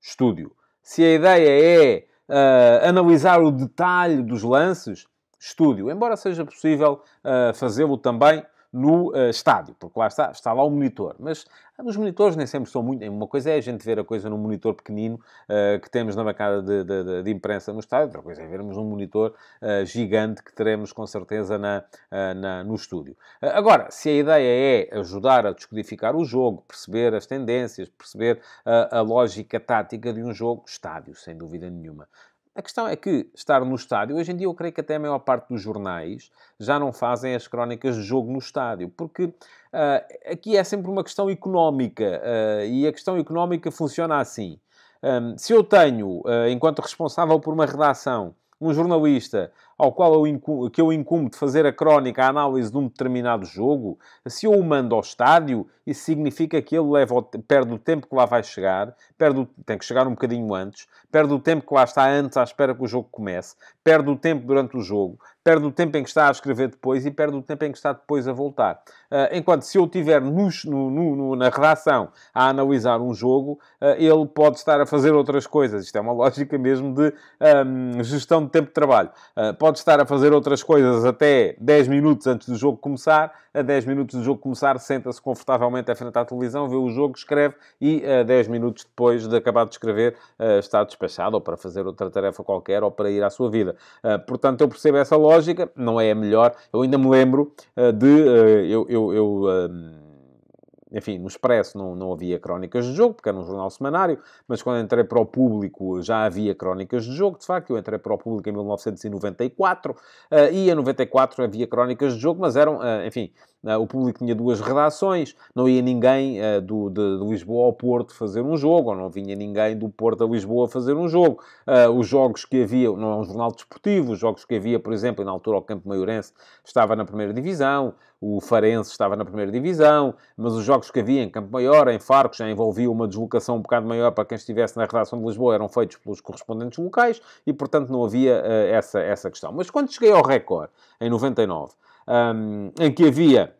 estúdio. Se a ideia é uh, analisar o detalhe dos lances, estúdio. Embora seja possível uh, fazê-lo também no uh, estádio, porque lá está, está lá o monitor. Mas ah, os monitores nem sempre são muito. É uma coisa é a gente ver a coisa num monitor pequenino uh, que temos na bancada de, de, de, imprensa no estádio, outra coisa é vermos um monitor uh, gigante que teremos com certeza na, na no estúdio. agora, se a ideia é ajudar a descodificar o jogo, perceber as tendências, perceber a lógica tática de um jogo, estádio, sem dúvida nenhuma. A questão é que estar no estádio, hoje em dia eu creio que até a maior parte dos jornais já não fazem as crónicas de jogo no estádio, porque uh, aqui é sempre uma questão económica uh, e a questão económica funciona assim. Um, ah, se eu tenho, uh, enquanto responsável por uma redação, um jornalista ao qual eu incumbo, que eu incumbo de fazer a crónica, a análise de um determinado jogo, se eu o mando ao estádio, isso significa que ele leva, perde o tempo que lá vai chegar, perde o, tem que chegar um bocadinho antes, perde o tempo que lá está antes à espera que o jogo comece, perde o tempo durante o jogo, perde o tempo em que está a escrever depois e perde o tempo em que está depois a voltar. Ah, enquanto se eu estiver no, no, no, na redação a analisar um jogo, ah, ele pode estar a fazer outras coisas. Isto é uma lógica mesmo de ah, um, gestão de tempo de trabalho. pode pode estar a fazer outras coisas até 10 minutos antes do jogo começar. A 10 minutos do jogo começar, senta-se confortavelmente à frente à televisão, vê o jogo, escreve e a eh, 10 minutos depois de acabar de escrever eh, está despachado ou para fazer outra tarefa qualquer ou para ir à sua vida. Eh, portanto, eu percebo essa lógica, não é a melhor. Eu ainda me lembro de. Eu. eu, eu enfim, no Expresso não, não havia crónicas de jogo, porque era um jornal semanário, mas quando entrei para o público já havia crónicas de jogo, de facto, eu entrei para o público em 1994, eh, e em 94 havia crónicas de jogo, mas eram, eh, enfim, né? o público tinha duas redações, não ia ninguém uh, do, de, de, Lisboa ao Porto fazer um jogo, ou não vinha ninguém do Porto a Lisboa fazer um jogo. Uh, os jogos que havia, não é um jornal desportivo, os jogos que havia, por exemplo, e na altura o Campo Maiorense estava na primeira divisão, o Farense estava na primeira divisão, mas os jogos que havia em Campo Maior, em Farco, já envolvia uma deslocação um bocado maior para quem estivesse na redação de Lisboa, eram feitos pelos correspondentes locais e, portanto, não havia uh, essa, essa questão. Mas quando cheguei ao recorde em 99, um, em que havia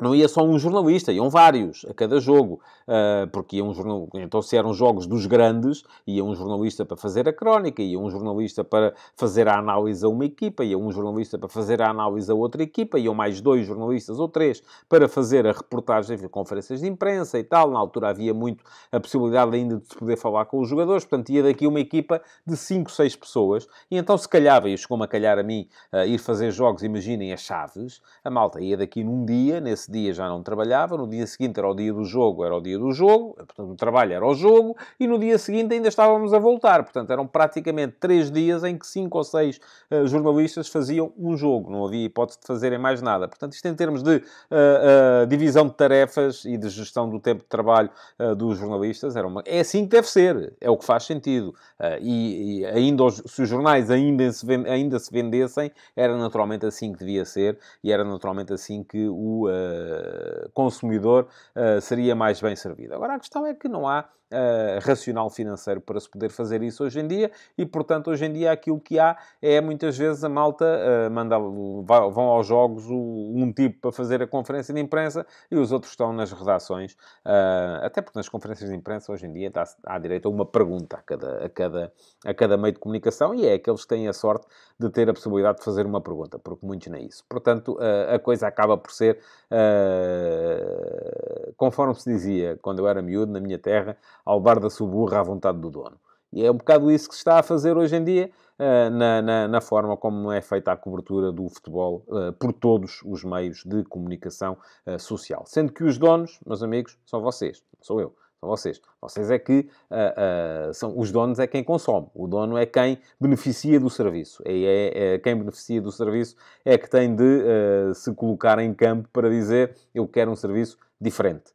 não ia só um jornalista, iam vários a cada jogo, ah, porque iam um então se eram jogos dos grandes, ia um jornalista para fazer a crónica, ia um jornalista para fazer a análise a uma equipa, ia um jornalista para fazer a análise a outra equipa, iam mais dois jornalistas ou três para fazer a reportagem, conferências de imprensa e tal. Na altura havia muito a possibilidade ainda de se poder falar com os jogadores, portanto ia daqui uma equipa de 5, 6 pessoas, e então se calhava, e chegou-me a calhar a mim, ah, ir fazer jogos, imaginem, as chaves, a malta ia daqui num dia, nesse nesse dia já não trabalhava, no dia seguinte era o dia do jogo, era o dia do jogo, portanto o trabalho era o jogo, e no dia seguinte ainda estávamos a voltar. Portanto, eram praticamente três dias em que cinco ou seis uh, jornalistas faziam um jogo, não havia hipótese de fazerem mais nada. Portanto, isto em termos de uh, uh, divisão de tarefas e de gestão do tempo de trabalho dos jornalistas, era uma... é assim que deve ser, é o que faz sentido. E, e, ainda os, se os jornais ainda se, vend... ainda se vendessem, era naturalmente assim que devia ser, e era naturalmente assim que o eh, consumidor eh, seria mais bem servido. Agora, a questão é que não há eh, racional financeiro para se poder fazer isso hoje em dia e, portanto, hoje em dia aquilo que há é muitas vezes a malta uh, manda, vão aos jogos o, um tipo para fazer a conferência de imprensa e os outros estão nas redações, uh, até porque nas conferências de imprensa hoje em dia dá à direita uma pergunta a cada, a, cada, a cada meio de comunicação e é aqueles que têm a sorte de ter a possibilidade de fazer uma pergunta, porque muitos nem é isso. Portanto, a coisa acaba por ser, conforme se dizia quando eu era miúdo na minha terra, ao bar da suburra à vontade do dono. E é um bocado isso que se está a fazer hoje em dia, eh, na, na, na, forma como é feita a cobertura do futebol eh, por todos os meios de comunicação eh, social. Sendo que os donos, meus amigos, são vocês, não sou eu. São vocês. Vocês é que uh, uh, são os donos é quem consome. O dono é quem beneficia do serviço. e é, é quem beneficia do serviço é que tem de uh, se colocar em campo para dizer eu quero um serviço diferente,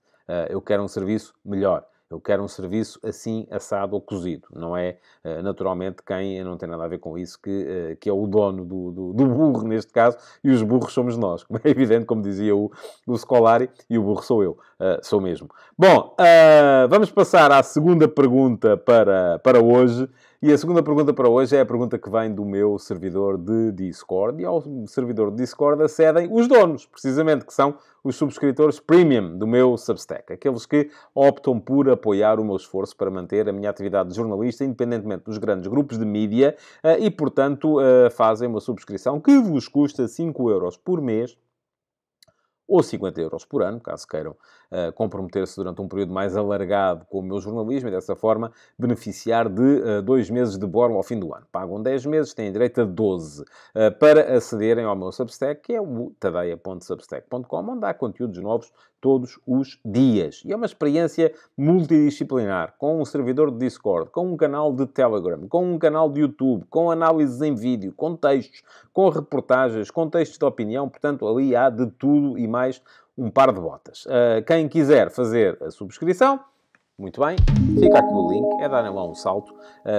eu quero um serviço melhor. Eu quero um serviço assim, assado ou cozido. Não é, eh, naturalmente, quem eh, não tem nada a ver com isso que, eh, que é o dono do, do, do, burro, neste caso, e os burros somos nós. Como é evidente, como dizia o, o Scolari, e o burro sou eu. Uh, sou mesmo. Bom, uh, vamos passar à segunda pergunta para, para hoje. E a segunda pergunta para hoje é a pergunta que vem do meu servidor de Discord. E ao servidor de Discord acedem os donos, precisamente, que são os subscritores premium do meu Substack. Aqueles que optam por apoiar o meu esforço para manter a minha atividade de jornalista, independentemente dos grandes grupos de mídia, eh, e, portanto, eh, fazem uma subscrição que vos custa 5 euros por mês ou 50 euros por ano, caso queiram comprometer-se durante um período mais alargado com o meu jornalismo e, dessa forma, beneficiar de uh, dois meses de borla ao fim do ano. Pagam 10 meses, têm direito a 12 uh, eh, para acederem ao meu Substack, que é o tadeia.substack.com, onde há conteúdos novos todos os dias. E é uma experiência multidisciplinar, com um servidor de Discord, com um canal de Telegram, com um canal de YouTube, com análises em vídeo, com textos, com reportagens, com textos de opinião, portanto, ali há de tudo e mais um par de botas. Uh, quem quiser fazer a subscrição, muito bem, fica aqui o link, é dar lá um salto uh,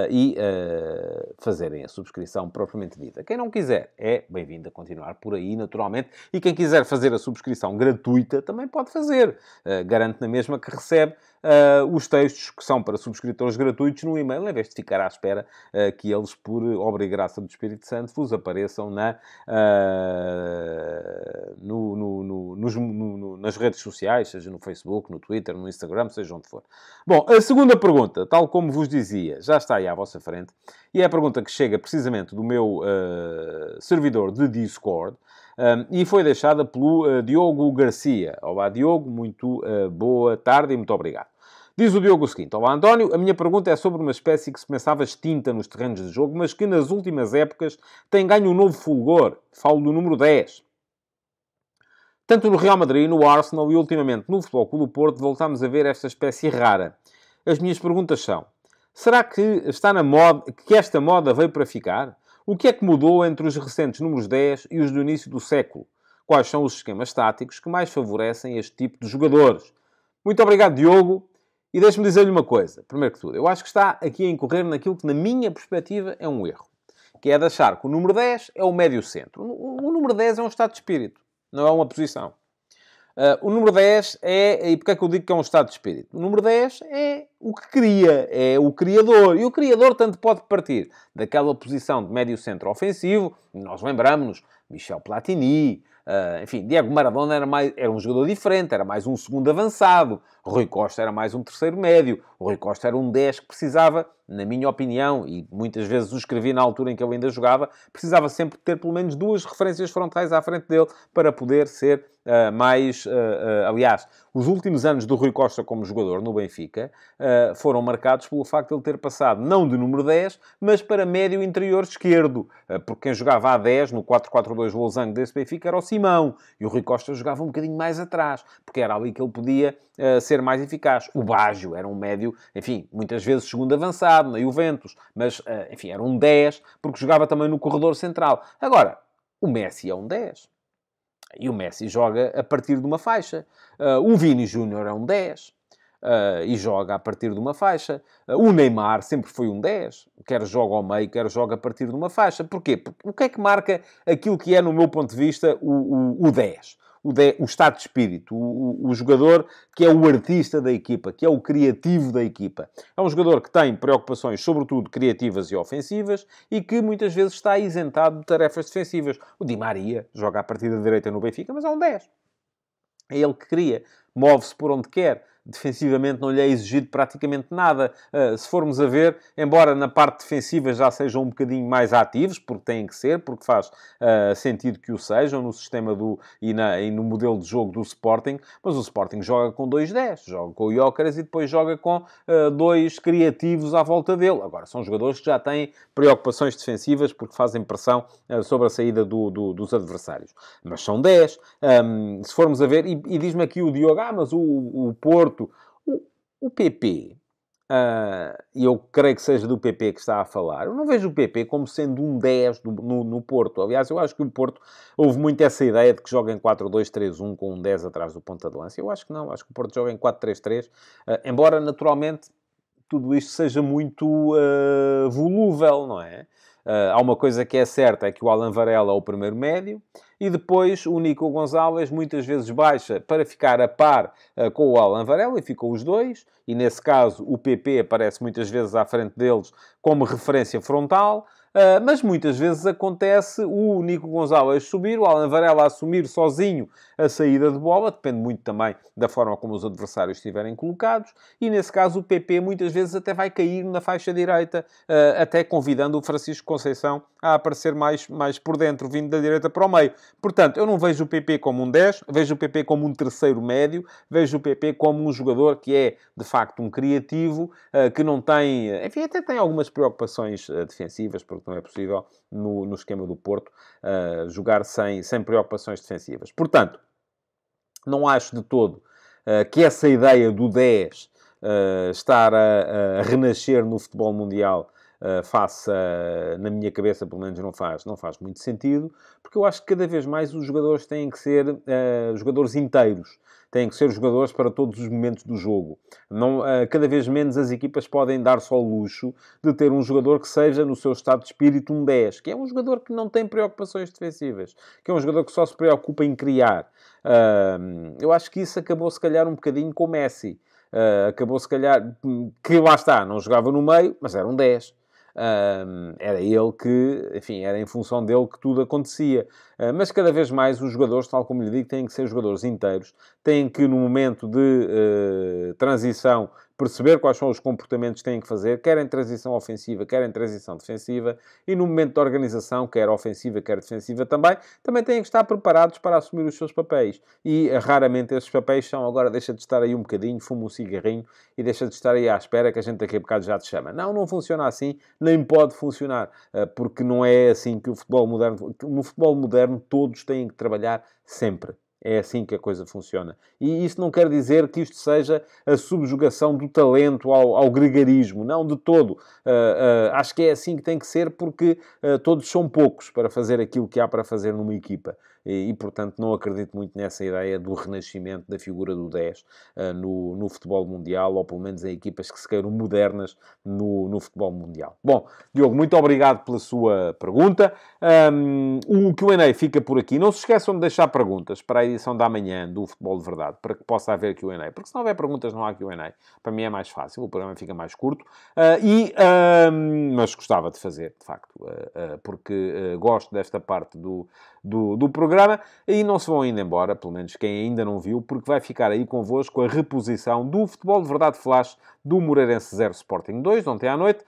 e uh, fazerem a subscrição propriamente dita. Quem não quiser é bem-vindo a continuar por aí, naturalmente, e quem quiser fazer a subscrição gratuita também pode fazer. Uh, garante na mesma que recebe uh, os textos que são para subscritores gratuitos no e-mail, em vez de ficar à espera uh, que eles, por obra e graça do Espírito Santo, vos apareçam na, uh, no, no, no, nos, nas redes sociais, seja no Facebook, no Twitter, no Instagram, seja onde for. Bom, a segunda pergunta, tal como vos dizia, já está aí à vossa frente, e é a pergunta que chega precisamente do meu servidor de Discord. Um, e foi deixada pelo uh, Diogo Garcia. Olá, Diogo, muito uh, boa tarde e muito obrigado. Diz o Diogo o seguinte: Olá, António, a minha pergunta é sobre uma espécie que se pensava extinta nos terrenos de jogo, mas que nas últimas épocas tem ganho um novo fulgor. Falo do número 10. Tanto no Real Madrid, no Arsenal e ultimamente no Futebol Clube do Porto voltámos a ver esta espécie rara. As minhas perguntas são: será que está na moda, que esta moda veio para ficar? O que é que mudou entre os recentes números 10 e os do início do século? Quais são os esquemas táticos que mais favorecem este tipo de jogadores? Muito obrigado, Diogo. E deixe-me dizer-lhe uma coisa, primeiro que tudo. Eu acho que está aqui a incorrer naquilo que, na minha perspectiva, é um erro. Que é de achar que o número 10 é o médio centro. O número 10 é um estado de espírito, não é uma posição. Uh, o número 10 é, e porquê é que eu digo que é um estado de espírito? O número 10 é o que cria, é o criador. E o criador tanto pode partir daquela posição de médio centro ofensivo, nós lembramos-nos, Michel Platini, uh, enfim, Diego Maradona era, mais, era um jogador diferente, era mais um segundo avançado. O Rui Costa era mais um terceiro médio. O Rui Costa era um 10 que precisava, na minha opinião, e muitas vezes o escrevi na altura em que eu ainda jogava, precisava sempre ter pelo menos duas referências frontais à frente dele para poder ser uh, mais. Uh, uh, aliás, os últimos anos do Rui Costa como jogador no Benfica foram marcados pelo facto de ele ter passado não de número 10, mas para médio interior esquerdo. porque quem jogava a 10 no 4-4-2 losango desse Benfica era o Simão. E o Rui Costa jogava um bocadinho mais atrás, porque era ali que ele podia ser ser mais eficaz. O Baggio era um médio, enfim, muitas vezes segundo avançado, na Juventus, mas, eh, enfim, era um 10, porque jogava também no corredor central. Agora, o Messi é um 10. E o Messi joga a partir de uma faixa. Eh, o Vini Júnior é um 10. Uh, eh, e joga a partir de uma faixa. Uh, o Neymar sempre foi um 10, quer joga ao meio, quer joga a partir de uma faixa. Porquê? Porque o que é que marca aquilo que é, no meu ponto de vista, o, o, o 10? o, de, o estado de espírito, o, o, o, jogador que é o artista da equipa, que é o criativo da equipa. É um jogador que tem preocupações, sobretudo criativas e ofensivas, e que muitas vezes está isentado de tarefas defensivas. O Di Maria joga a partida direita no Benfica, mas é um 10. É ele que cria, move-se por onde quer, defensivamente não lhe é exigido praticamente nada. Ah, se formos a ver, embora na parte defensiva já sejam um bocadinho mais ativos, porque têm que ser, porque faz ah, sentido que o sejam no sistema do, e, na, e no modelo de jogo do Sporting, mas o Sporting joga com dois 10 joga com o Jócaras e depois joga com ah, dois criativos à volta dele. Agora, são jogadores que já têm preocupações defensivas porque fazem pressão sobre a saída do, do, dos adversários. Mas são 10. se formos a ver, e, e diz-me aqui o Diogo, ah, mas o, o Porto Porto, o, o PP, ah, e uh, eu creio que seja do PP que está a falar, eu não vejo o PP como sendo um 10 do, no, no, Porto. Aliás, eu acho que o Porto houve muito essa ideia de que joga em 4-2-3-1 com um 10 atrás do ponta de lança. Eu acho que não, acho que o Porto joga em 4-3-3, uh, ah, embora naturalmente tudo isto seja muito uh, volúvel, não é? Uh, há uma coisa que é certa, é que o Alan Varela é o primeiro médio, e depois o Nico Gonzalez muitas vezes baixa para ficar a par uh, com o Alan Varela, e ficam os dois, e nesse caso o PP aparece muitas vezes à frente deles como referência frontal, Uh, mas muitas vezes acontece o Nico Gonzalez subir, o Alan Varela assumir sozinho a saída de bola, depende muito também da forma como os adversários estiverem colocados, e nesse caso o PP muitas vezes até vai cair na faixa direita, uh, até convidando o Francisco Conceição a aparecer mais, mais por dentro, vindo da direita para o meio. Portanto, eu não vejo o PP como um 10, vejo o PP como um terceiro médio, vejo o PP como um jogador que é de facto um criativo, uh, que não tem, enfim, até tem algumas preocupações defensivas, por jogo não é possível no, no esquema do Porto, uh, jogar sem, sem preocupações defensivas. Portanto, não acho de todo uh, que essa ideia do 10 uh, ah, estar a, a, renascer no futebol mundial eh, faça, eh, na minha cabeça pelo menos não faz, não faz muito sentido, porque eu acho que cada vez mais os jogadores têm que ser uh, jogadores inteiros, têm que ser jogadores para todos os momentos do jogo. Não, uh, cada vez menos as equipas podem dar-se ao luxo de ter um jogador que seja, no seu estado de espírito, um 10, que é um jogador que não tem preocupações defensivas, que é um jogador que só se preocupa em criar. Uh, eu acho que isso acabou, se calhar, um bocadinho com o Messi. Uh, acabou, se calhar, hum, que lá está, não jogava no meio, mas era um 10. Um, era ele que, enfim, era em função dele que tudo acontecia. Uh, mas cada vez mais os jogadores, tal como lhe digo, têm que ser jogadores inteiros, têm que, no momento de uh, transição, perceber quais são os comportamentos que têm que fazer, quer em transição ofensiva, quer em transição defensiva, e no momento de organização, quer ofensiva, quer defensiva também, também têm que estar preparados para assumir os seus papéis. E eh, raramente esses papéis são agora deixa de estar aí um bocadinho, fuma um cigarrinho e deixa de estar aí à espera que a gente daqui a bocado já te chama. Não, não funciona assim, nem pode funcionar, eh, porque não é assim que o futebol moderno, no futebol moderno todos têm que trabalhar sempre é assim que a coisa funciona. E isso não quer dizer que isto seja a subjugação do talento ao, ao gregarismo. Não, de todo. Uh, uh, acho que é assim que tem que ser, porque uh, todos são poucos para fazer aquilo que há para fazer numa equipa e, portanto, não acredito muito nessa ideia do renascimento da figura do 10 ah, no, no futebol mundial, ou pelo menos em equipas que se queiram modernas no, no futebol mundial. Bom, Diogo, muito obrigado pela sua pergunta. Um, ah, o Q&A fica por aqui. Não se esqueçam de deixar perguntas para a edição da manhã do Futebol de Verdade, para que possa haver Q&A, porque se não houver perguntas não há Q&A. Para mim é mais fácil, o programa fica mais curto. Uh, e, mas gostava de fazer, de facto, uh, porque gosto desta parte do, do, do programa. E não se vão ainda embora, pelo menos quem ainda não viu, porque vai ficar aí convosco a reposição do Futebol de Verdade Flash do Moreirense 0 Sporting 2, ontem à noite.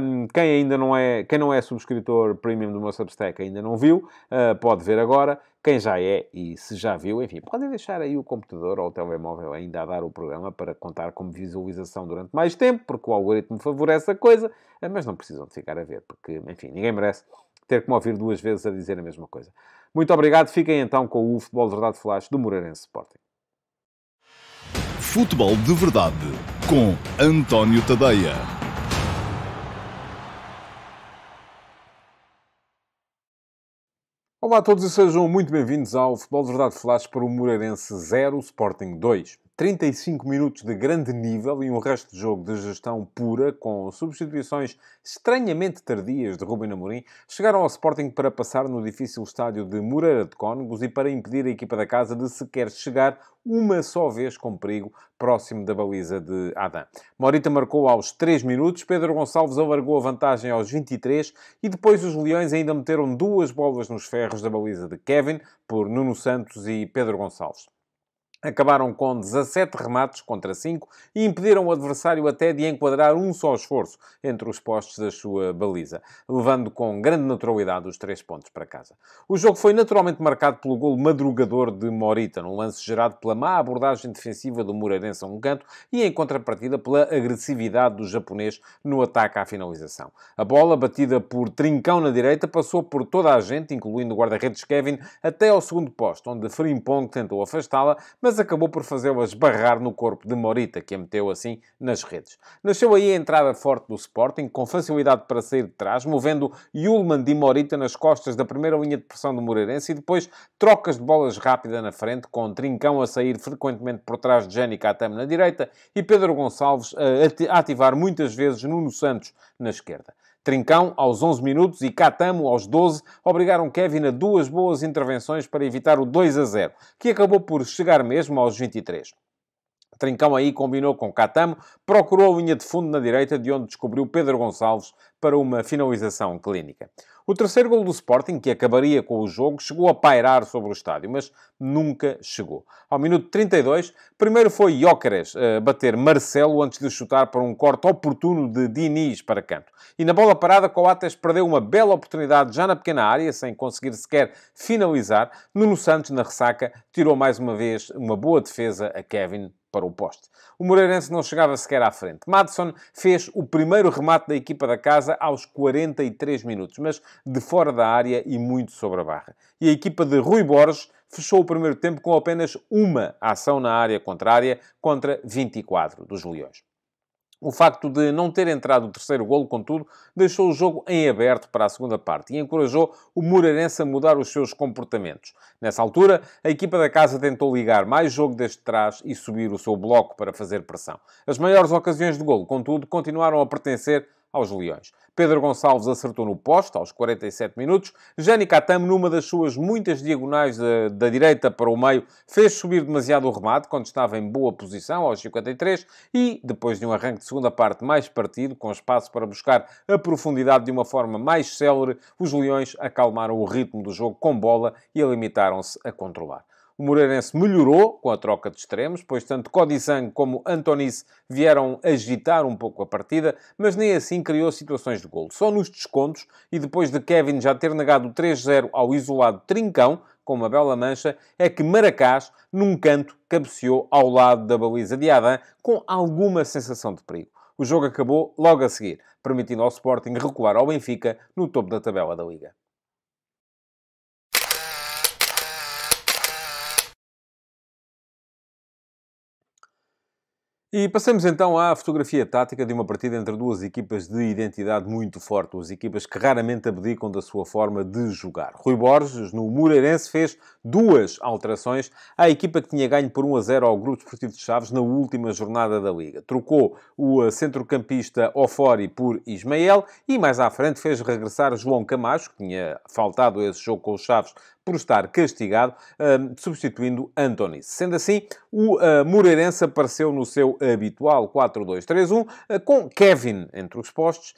Um, quem ainda não é, quem não é subscritor premium do meu Substack ainda não viu, uh, pode ver agora. Quem já é e se já viu, enfim, podem deixar aí o computador ou o telemóvel ainda a dar o programa para contar como visualização durante mais tempo, porque o algoritmo favorece a coisa, ah, mas não precisam de ficar a ver, porque, enfim, ninguém merece ter que me ouvir duas vezes a dizer a mesma coisa. Muito obrigado. Fiquem então com o Futebol de Verdade Flash do Moreirense Sporting. Futebol de Verdade com António Tadeia. Olá a todos e sejam muito bem-vindos ao Futebol de Verdade Flash para o Moreirense 0, Sporting 2. 35 minutos de grande nível e um resto de jogo de gestão pura, com substituições estranhamente tardias de Rubem Amorim, chegaram ao Sporting para passar no difícil estádio de Moreira de Cónegos e para impedir a equipa da casa de sequer chegar uma só vez com perigo próximo da baliza de Adam. Morita marcou aos 3 minutos, Pedro Gonçalves alargou a vantagem aos 23 e depois os Leões ainda meteram duas bolas nos ferros da baliza de Kevin por Nuno Santos e Pedro Gonçalves acabaram com 17 remates contra 5 e impediram o adversário até de enquadrar um só esforço entre os postes da sua baliza, levando com grande naturalidade os três pontos para casa. O jogo foi naturalmente marcado pelo golo madrugador de Morita, num lance gerado pela má abordagem defensiva do Moreirense a um canto e, em contrapartida, pela agressividade do japonês no ataque à finalização. A bola, batida por Trincão na direita, passou por toda a gente, incluindo o guarda-redes Kevin, até ao segundo posto, onde Frimpong tentou afastá-la, mas mas acabou por fazê-lo esbarrar no corpo de Morita, que a meteu assim nas redes. Nasceu aí a entrada forte do Sporting, com facilidade para sair de trás, movendo Yulman de Morita nas costas da primeira linha de pressão do Moreirense e depois trocas de bolas rápida na frente, com Trincão a sair frequentemente por trás de Jenny Catam na direita e Pedro Gonçalves a ativar muitas vezes Nuno Santos na esquerda. Trincão aos 11 minutos e Catamo aos 12 obrigaram Kevin a duas boas intervenções para evitar o 2 a 0, que acabou por chegar mesmo aos 23. Trincão aí combinou com Catamo, procurou a linha de fundo na direita, de onde descobriu Pedro Gonçalves para uma finalização clínica. O terceiro gol do Sporting, que acabaria com o jogo, chegou a pairar sobre o estádio, mas nunca chegou. Ao minuto 32, primeiro foi Jócares eh, bater Marcelo antes de chutar para um corte oportuno de Diniz para canto. E na bola parada, Coates perdeu uma bela oportunidade já na pequena área, sem conseguir sequer finalizar. Nuno Santos, na ressaca, tirou mais uma vez uma boa defesa a Kevin para o poste. O Moreirense não chegava sequer à frente. Madison fez o primeiro remate da equipa da casa aos 43 minutos, mas de fora da área e muito sobre a barra. E a equipa de Rui Borges fechou o primeiro tempo com apenas uma ação na área contrária contra 24 dos Leões. O facto de não ter entrado o terceiro golo, contudo, deixou o jogo em aberto para a segunda parte e encorajou o Moreirense a mudar os seus comportamentos. Nessa altura, a equipa da casa tentou ligar mais jogo desde trás e subir o seu bloco para fazer pressão. As maiores ocasiões de golo, contudo, continuaram a pertencer aos Leões. Pedro Gonçalves acertou no poste, aos 47 minutos. Jani Katam, numa das suas muitas diagonais da, da, direita para o meio, fez subir demasiado o remate, quando estava em boa posição, aos 53. E, depois de um arranque de segunda parte mais partido, com espaço para buscar a profundidade de uma forma mais célere, os Leões acalmaram o ritmo do jogo com bola e limitaram-se a controlar. O Moreirense melhorou com a troca de extremos, pois tanto Codizang como Antonice vieram agitar um pouco a partida, mas nem assim criou situações de gol. Só nos descontos e depois de Kevin já ter negado 3-0 ao isolado Trincão, com uma bela mancha, é que Maracás, num canto, cabeceou ao lado da baliza de Adam com alguma sensação de perigo. O jogo acabou logo a seguir, permitindo ao Sporting recuar ao Benfica no topo da tabela da Liga. E passamos então à fotografia tática de uma partida entre duas equipas de identidade muito forte, duas equipas que raramente abdicam da sua forma de jogar. Rui Borges, no Moreirense, fez duas alterações à equipa que tinha ganho por 1 a 0 ao Grupo Desportivo de Chaves na última jornada da Liga. Trocou o centrocampista Ofori por Ismael e mais à frente fez regressar João Camacho, que tinha faltado esse jogo com os Chaves por estar castigado, substituindo Anthony. Sendo assim, o ah, Moreirense apareceu no seu habitual 4-2-3-1, ah, com Kevin entre os postos,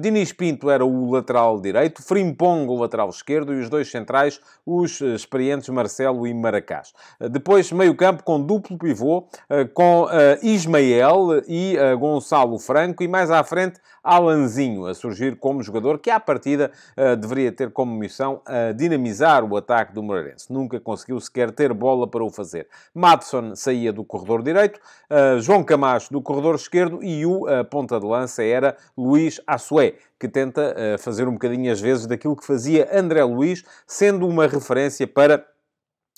Dinis Pinto era o lateral direito, Frimpong o lateral esquerdo e os dois centrais, os ah, experientes Marcelo e Maracás. Depois, meio-campo com duplo pivô, com Ismael e Gonçalo Franco, e mais à frente, Alanzinho, a surgir como jogador que, à partida, deveria ter como missão dinamizar o ataque do Moreirense. Nunca conseguiu sequer ter bola para o fazer. Matson saía do corredor direito, eh, João Camacho do corredor esquerdo e o eh, ponta de lança era Luís Assué, que tenta eh, fazer um bocadinho às vezes daquilo que fazia André Luís, sendo uma referência para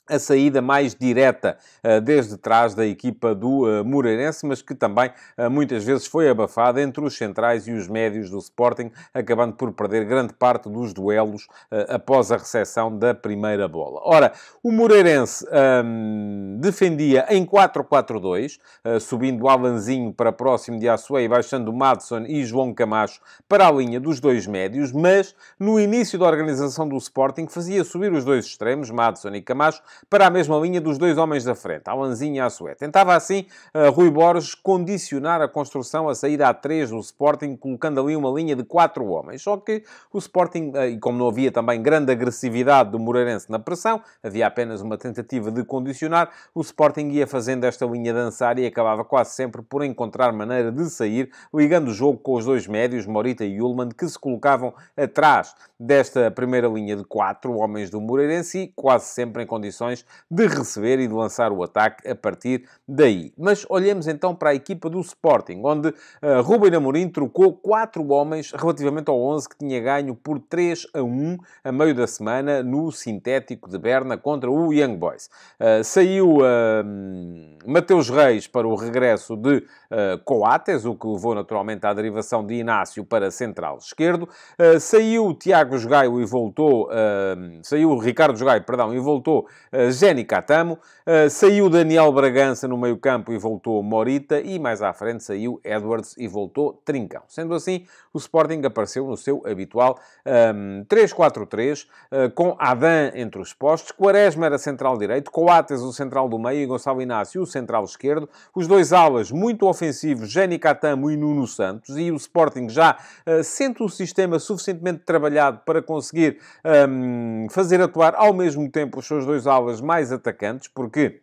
a saída mais direta eh, desde trás da equipa do eh, Moreirense, mas que também eh, muitas vezes foi abafada entre os centrais e os médios do Sporting, acabando por perder grande parte dos duelos após a recepção da primeira bola. Ora, o Moreirense ehm, defendia em 4-4-2, subindo o Alanzinho para próximo de Assué e baixando Madson e João Camacho para a linha dos dois médios, mas no início da organização do Sporting fazia subir os dois extremos, Madson e Camacho, para a mesma linha dos dois homens da frente, Alanzinha e Sué. Tentava assim eh, Rui Borges condicionar a construção a saída a 3 do Sporting, colocando ali uma linha de quatro homens. Só que o Sporting, eh, e como não havia também grande agressividade do Moreirense na pressão, havia apenas uma tentativa de condicionar, o Sporting ia fazendo esta linha dançar e acabava quase sempre por encontrar maneira de sair, ligando o jogo com os dois médios, Morita e Ullmann, que se colocavam atrás desta primeira linha de quatro homens do Moreirense e quase sempre em condições condições de receber e de lançar o ataque a partir daí. Mas olhemos então para a equipa do Sporting, onde uh, Ruben Amorim trocou quatro homens relativamente ao 11 que tinha ganho por 3 a 1 a meio da semana no sintético de Berna contra o Young Boys. Uh, saiu uh, Mateus Reis para o regresso de uh, Coates, o que levou naturalmente à derivação de Inácio para central esquerdo. Uh, saiu Tiago Jogaio e voltou, uh, saiu Ricardo Jogaio, perdão, e voltou eh, Jenny Catamo, eh, saiu Daniel Bragança no meio-campo e voltou Morita, e mais à frente saiu Edwards e voltou Trincão. Sendo assim, o Sporting apareceu no seu habitual 3-4-3, ehm, eh, com Adam entre os postos, Quaresma era central direito, Coates o central do meio e Gonçalo Inácio o central esquerdo, os dois alas muito ofensivos, Jenny Catamo e Nuno Santos, e o Sporting já sente o sistema suficientemente trabalhado para conseguir um, ehm, fazer atuar ao mesmo tempo os seus dois alas bolas mais atacantes, porque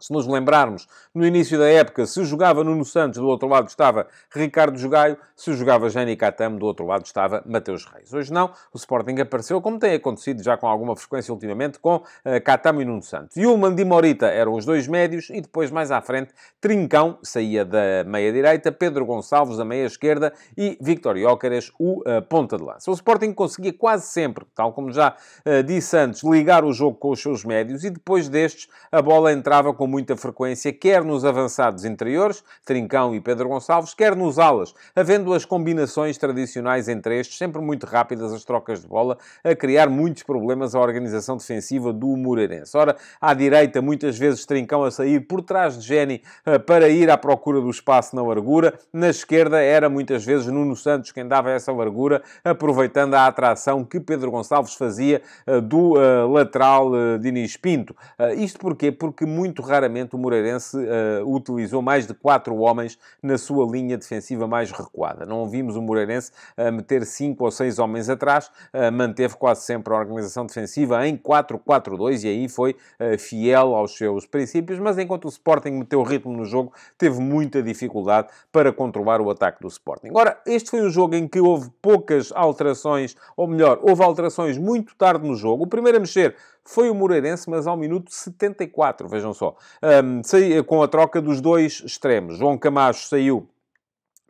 se nos lembrarmos, no início da época, se jogava Nuno Santos, do outro lado estava Ricardo Jogaio, se jogava Jani Catam, do outro lado estava Mateus Reis. Hoje não, o Sporting apareceu, como tem acontecido já com alguma frequência ultimamente, com uh, e Nuno Santos. Yulman e Morita eram os dois médios e depois, mais à frente, Trincão saía da meia-direita, Pedro Gonçalves da meia-esquerda e Victor Jócares, o uh, ponta de lança. O Sporting conseguia quase sempre, tal como já uh, disse antes, ligar o jogo com os seus médios e depois destes a bola entrava com muita frequência, quer nos avançados interiores, Trincão e Pedro Gonçalves, quer nos alas, havendo as combinações tradicionais entre estes, sempre muito rápidas as trocas de bola, a criar muitos problemas à organização defensiva do Moreirense. Ora, à direita, muitas vezes Trincão a sair por trás de Jenny eh, para ir à procura do espaço na largura, na esquerda era muitas vezes Nuno Santos quem dava essa largura, aproveitando a atração que Pedro Gonçalves fazia eh, do eh, lateral Dinis Pinto. Isto porquê? Porque muito raramente claramente o Moreirense uh, utilizou mais de quatro homens na sua linha defensiva mais recuada. Não vimos o Moreirense uh, meter cinco ou seis homens atrás, uh, manteve quase sempre a organização defensiva em 4-4-2 e aí foi fiel aos seus princípios, mas enquanto o Sporting meteu ritmo no jogo, teve muita dificuldade para controlar o ataque do Sporting. Agora, este foi um jogo em que houve poucas alterações, ou melhor, houve alterações muito tarde no jogo. O primeiro a mexer foi o Moreirense, mas ao minuto 74, vejam só. Um, com a troca dos dois extremos. João Camacho saiu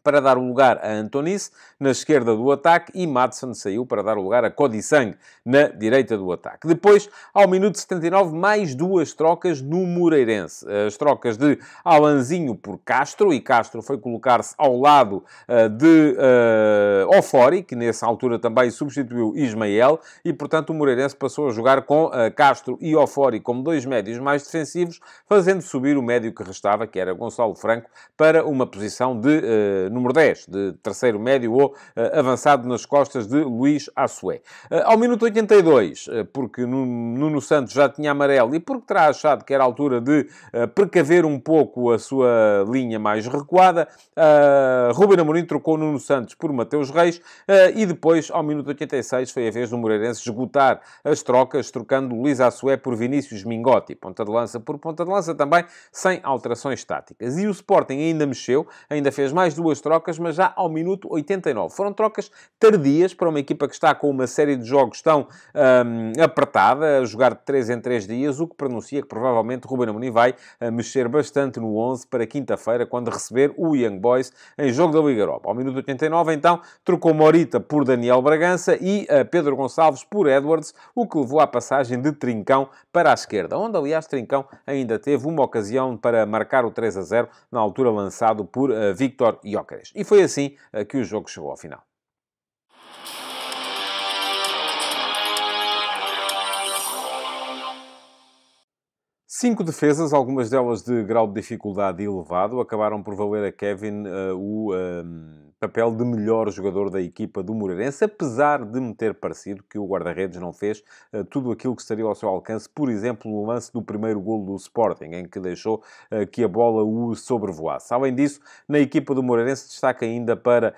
para dar lugar a Antonis na esquerda do ataque e Madsen saiu para dar lugar a Codissang na direita do ataque. Depois, ao minuto 79, mais duas trocas no Moreirense. As trocas de Alanzinho por Castro e Castro foi colocar-se ao lado uh, de uh, Ofori, que nessa altura também substituiu Ismael e, portanto, o Moreirense passou a jogar com uh, Castro e Ofori como dois médios mais defensivos, fazendo subir o médio que restava, que era Gonçalo Franco, para uma posição de número 10, de terceiro médio ou eh, avançado nas costas de Luís Assué. Eh, ao minuto 82, eh, porque Nuno Santos já tinha amarelo e porque terá achado que era a altura de precaver um pouco a sua linha mais recuada, Ruben Amorim trocou Nuno Santos por Mateus Reis e depois, ao minuto 86, foi a vez do Moreirense esgotar as trocas, trocando Luís Assué por Vinícius Mingotti, ponta de lança por ponta de lança também, sem alterações táticas. E o Sporting ainda mexeu, ainda fez mais duas trocas, mas já ao minuto 89. Foram trocas tardias para uma equipa que está com uma série de jogos tão um, apertada, a jogar de 3 em 3 dias, o que pronuncia que provavelmente Ruben Amorim vai eh, mexer bastante no 11 para quinta-feira, quando receber o Young Boys em jogo da Liga Europa. Ao minuto 89, então, trocou Morita por Daniel Bragança e eh, Pedro Gonçalves por Edwards, o que levou à passagem de Trincão para a esquerda, onde, aliás, Trincão ainda teve uma ocasião para marcar o 3 a 0, na altura lançado por uh, Victor Jokic. E foi assim eh, que o jogo chegou ao final. Cinco defesas, algumas delas de grau de dificuldade elevado, acabaram por valer a Kevin uh, o ehm, papel de melhor jogador da equipa do Moreirense, apesar de me ter parecido que o guarda-redes não fez uh, tudo aquilo que estaria ao seu alcance, por exemplo, o lance do primeiro golo do Sporting, em que deixou uh, que a bola o sobrevoasse. Além disso, na equipa do Moreirense destaca ainda para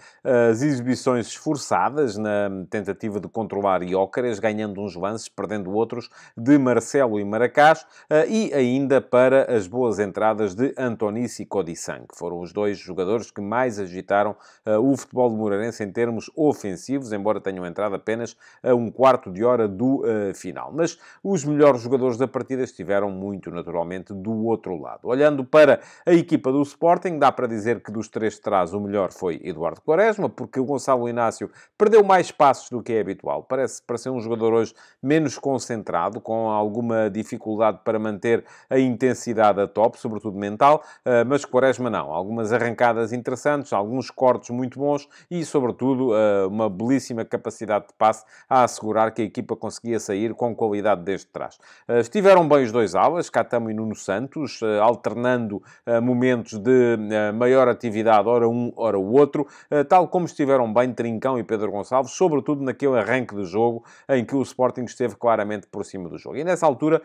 as exibições esforçadas na tentativa de controlar Iócares, ganhando uns lances, perdendo outros, de Marcelo e Maracás, e ainda para as boas entradas de Antonis e Codiçan, que foram os dois jogadores que mais agitaram uh, o futebol de Moreirense em termos ofensivos, embora tenham entrado apenas a um quarto de hora do uh, final. Mas os melhores jogadores da partida estiveram muito naturalmente do outro lado. Olhando para a equipa do Sporting, dá para dizer que dos três de trás o melhor foi Eduardo Quaresma, porque o Gonçalo Inácio perdeu mais passos do que é habitual. Parece, para ser um jogador hoje menos concentrado, com alguma dificuldade para manter a intensidade a top, sobretudo mental, eh, mas Quaresma não. Algumas arrancadas interessantes, alguns cortes muito bons e, sobretudo, eh, uma belíssima capacidade de passe a assegurar que a equipa conseguia sair com qualidade desde trás. Eh, estiveram bem os dois alas, Catamo e Nuno Santos, alternando momentos de maior atividade, ora um, ora o outro, tal como estiveram bem Trincão e Pedro Gonçalves, sobretudo naquele arranque de jogo em que o Sporting esteve claramente por cima do jogo. E nessa altura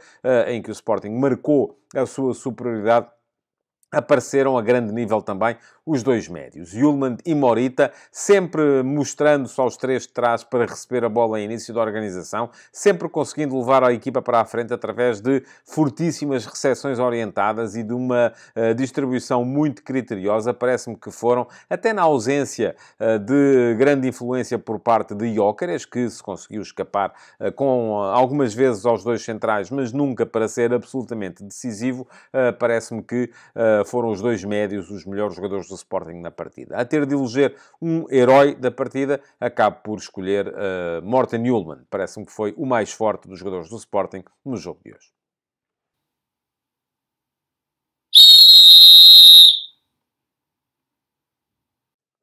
em que o Sporting marcou a sua superioridade apareceram a grande nível também os dois médios. Yulman e Morita, sempre mostrando-se aos três de trás para receber a bola em início da organização, sempre conseguindo levar a equipa para a frente através de fortíssimas recepções orientadas e de uma uh, distribuição muito criteriosa. Parece-me que foram, até na ausência uh, de grande influência por parte de Jóqueres, que se conseguiu escapar uh, com algumas vezes aos dois centrais, mas nunca para ser absolutamente decisivo, parece-me que foram os dois médios os melhores jogadores do Sporting na partida. A ter de eleger um herói da partida, acabo por escolher uh, Morten Ullmann. Parece-me que foi o mais forte dos jogadores do Sporting no jogo de hoje.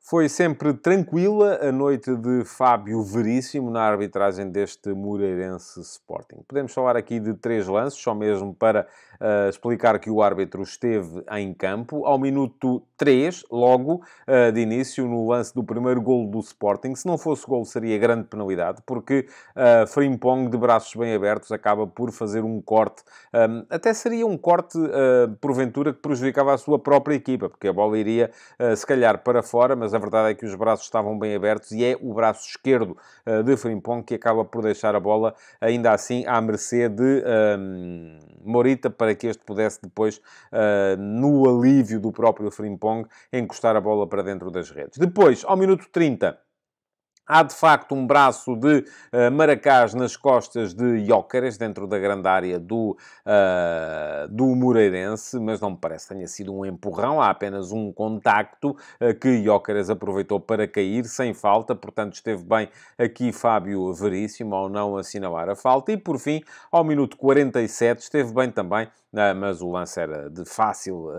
Foi sempre tranquila a noite de Fábio Veríssimo na arbitragem deste Moreirense Sporting. Podemos falar aqui de três lances, só mesmo para uh, explicar que o árbitro esteve em campo. Ao minuto 3, logo uh, de início, no lance do primeiro gol do Sporting, se não fosse gol seria grande penalidade, porque uh, Frimpong, de braços bem abertos, acaba por fazer um corte. Um, até seria um corte, uh, porventura, que prejudicava a sua própria equipa, porque a bola iria, se calhar, para fora, mas a verdade é que os braços estavam bem abertos e é o braço esquerdo uh, de Frimpong que acaba por deixar a bola ainda assim à mercê de um, ehm, Morita para que este pudesse depois, uh, no alívio do próprio Frimpong, encostar a bola para dentro das redes. Depois, ao minuto 30, Há de facto um braço de uh, Maracás nas costas de Jóqueres, dentro da grande área do, uh, do Moreirense, mas não me parece que tenha sido um empurrão, há apenas um contacto uh, que Jóqueres aproveitou para cair sem falta, portanto esteve bem aqui Fábio Veríssimo ao não assinalar a falta. E por fim, ao minuto 47, esteve bem também, mas o lance era de fácil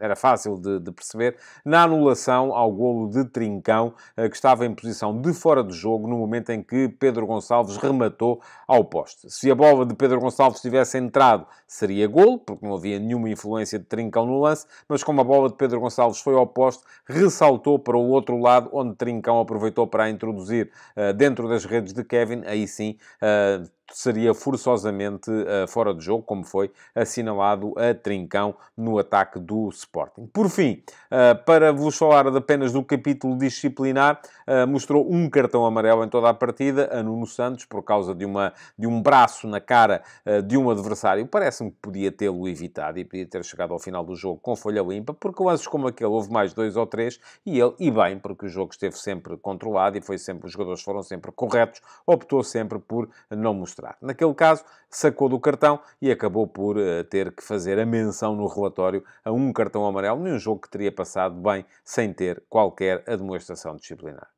era fácil de, de, perceber, na anulação ao golo de Trincão, eh, que estava em posição de fora de jogo no momento em que Pedro Gonçalves rematou ao poste. Se a bola de Pedro Gonçalves tivesse entrado, seria golo, porque não havia nenhuma influência de Trincão no lance, mas como a bola de Pedro Gonçalves foi ao poste, ressaltou para o outro lado, onde Trincão aproveitou para a introduzir eh, dentro das redes de Kevin, aí sim eh, seria forçosamente uh, fora de jogo, como foi assinalado a Trincão no ataque do Sporting. Por fim, uh, para vos falar apenas do capítulo disciplinar, uh, mostrou um cartão amarelo em toda a partida a Nuno Santos por causa de, uma, de um braço na cara de um adversário. Parece-me que podia tê-lo evitado e podia ter chegado ao final do jogo com folha limpa, porque lances como aquele houve mais dois ou três e ele, e bem, porque o jogo esteve sempre controlado e foi sempre, os jogadores foram sempre corretos, optou sempre por não mostrar Naquele caso, sacou do cartão e acabou por eh, ter que fazer a menção no relatório a um cartão amarelo num jogo que teria passado bem sem ter qualquer admoestação disciplinar.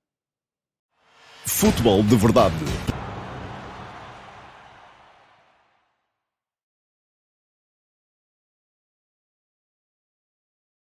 Futebol de verdade